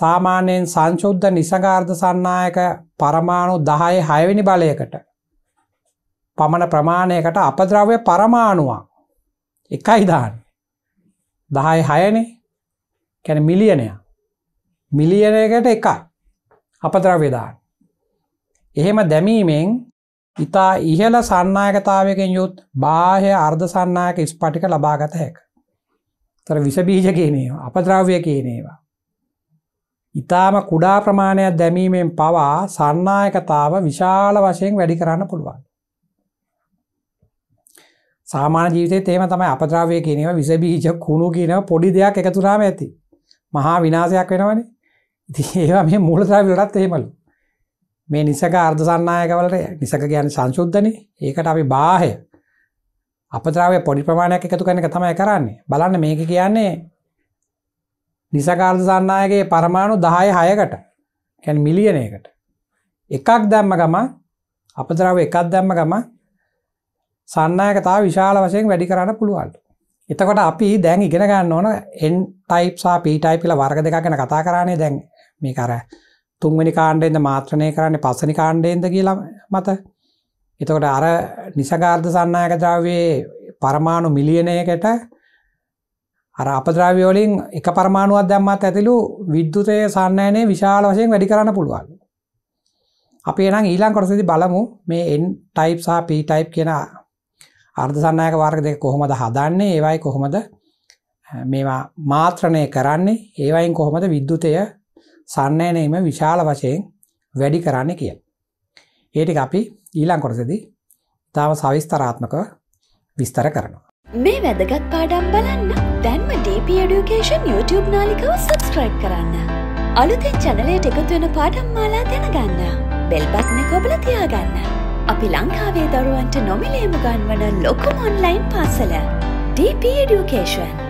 සාමාන්‍යයෙන් සංශුද්ධ නිසගාර්ධ සන්නායක පරමාණු දහය හයවෙනි බලයකට පමණ ප්‍රමාණයකට අපද්‍රව්‍ය පරමාණුවක් එකයි දාන්න. දහය හයනේ කැන මිලියනය මිලියනයකට එකයි අපද්‍රව්‍යදාන. එහෙම දැමීමෙන් ඉතා ඉහල සන්නායකතාවයකෙන් යුත් බාහය අර්ධ සන්නායක ස්පටික ලබාගත හැක. තර විසබීජ කියනේවා අපද්‍රව්‍ය කියනේවා. ඉතාම කුඩා ප්‍රමාණයක් දැමීමෙන් පවා සන්නායකතාව විශාල වශයෙන් වැඩි කරන්න පුළුවන්. සාමාන ජීවිතේ තේම තමයි අපද්‍රාවය කියනව විසබීජ කුණු කියනව පොඩි දෙයක් එකතුරාම ඇති. මහා විනාසයක් වෙනවනේ ඒවා මේ මූලද්‍රව්‍යවලටත් එහෙමලු. මේ නිසක අර්ධ සන්නායකවලට නිසක කියන්නේ සංශුද්ධනේ. ඒකට අපි බාහ්‍ය අපද්‍රව්‍ය පොඩි ප්‍රමාණයක් එකතු කරන එක තමයි කරන්නේ. බලන්න මේක කියන්නේ නිසකාර්ධ සන්නායකයේ පරමාණු 10 6කට. කියන්නේ මිලියනයකට. එකක් දැම්ම ගම අපද්‍රව්‍ය එකක් දැම්ම ගම සන්නායකතාව විශාල වශයෙන් වැඩි කරන්න පුළුවන්ලු. එතකොට අපි දැන් ඉගෙන ගන්න ඕන එන් ටයිප් සහ පී ටයිප් කියලා වර්ග දෙකක් ගැන කතා කරානේ දැන් මේ කර තුන්වැනි කාණ්ඩෙන්ද මාත්‍රණය කරන්නේ පස්සනි කාණ්ඩයෙන්ද කියලා මත එතකොට අර නිසගාර්ධ සන්නයක ද්‍රව්යේ පරමාණු මිලියනයකට අර අපද්‍රව්‍යෝලින් එක පරමාණුවත් දැම්මත් ඇතිලු විද්‍යුතය සන්නයනය විශාල වශයෙන් වැඩි කරන්න පුළුවන් අපි එනම් ඊළං කොටසදි බලමු මේ එන් ටයිප් සහ පි ටයිප් කියෙන අර්ධ සන්නයක වර්ග දෙක කොහොමද හදන්නේ ඒවයි කොහොමද මේවා මාත්‍රණය කරන්නේ ඒවයින් කොහොමද විද්‍යුතය සන්නයනීම විශාල වශයෙන් වැඩි කරන්න කිය. ඒටික අපි ඊළං කොටසදී තාව සවිස්තරාත්මක විස්තර කරනවා. මේ වැදගත් පාඩම් බලන්න දැන්ම DP Education YouTube නාලිකව සබස්ක්‍රයිබ් කරන්න. අලුතෙන් චනලයට එකතුවෙන පාඩම් මාලා දැනගන්න. බෙල්බත්න කොබල තියාගන්න. අපි ලංකාවේ දරුවන්ට නොමිලේම ගන්වන ලොකුම ඔන්ලයින් පාසල DP Education.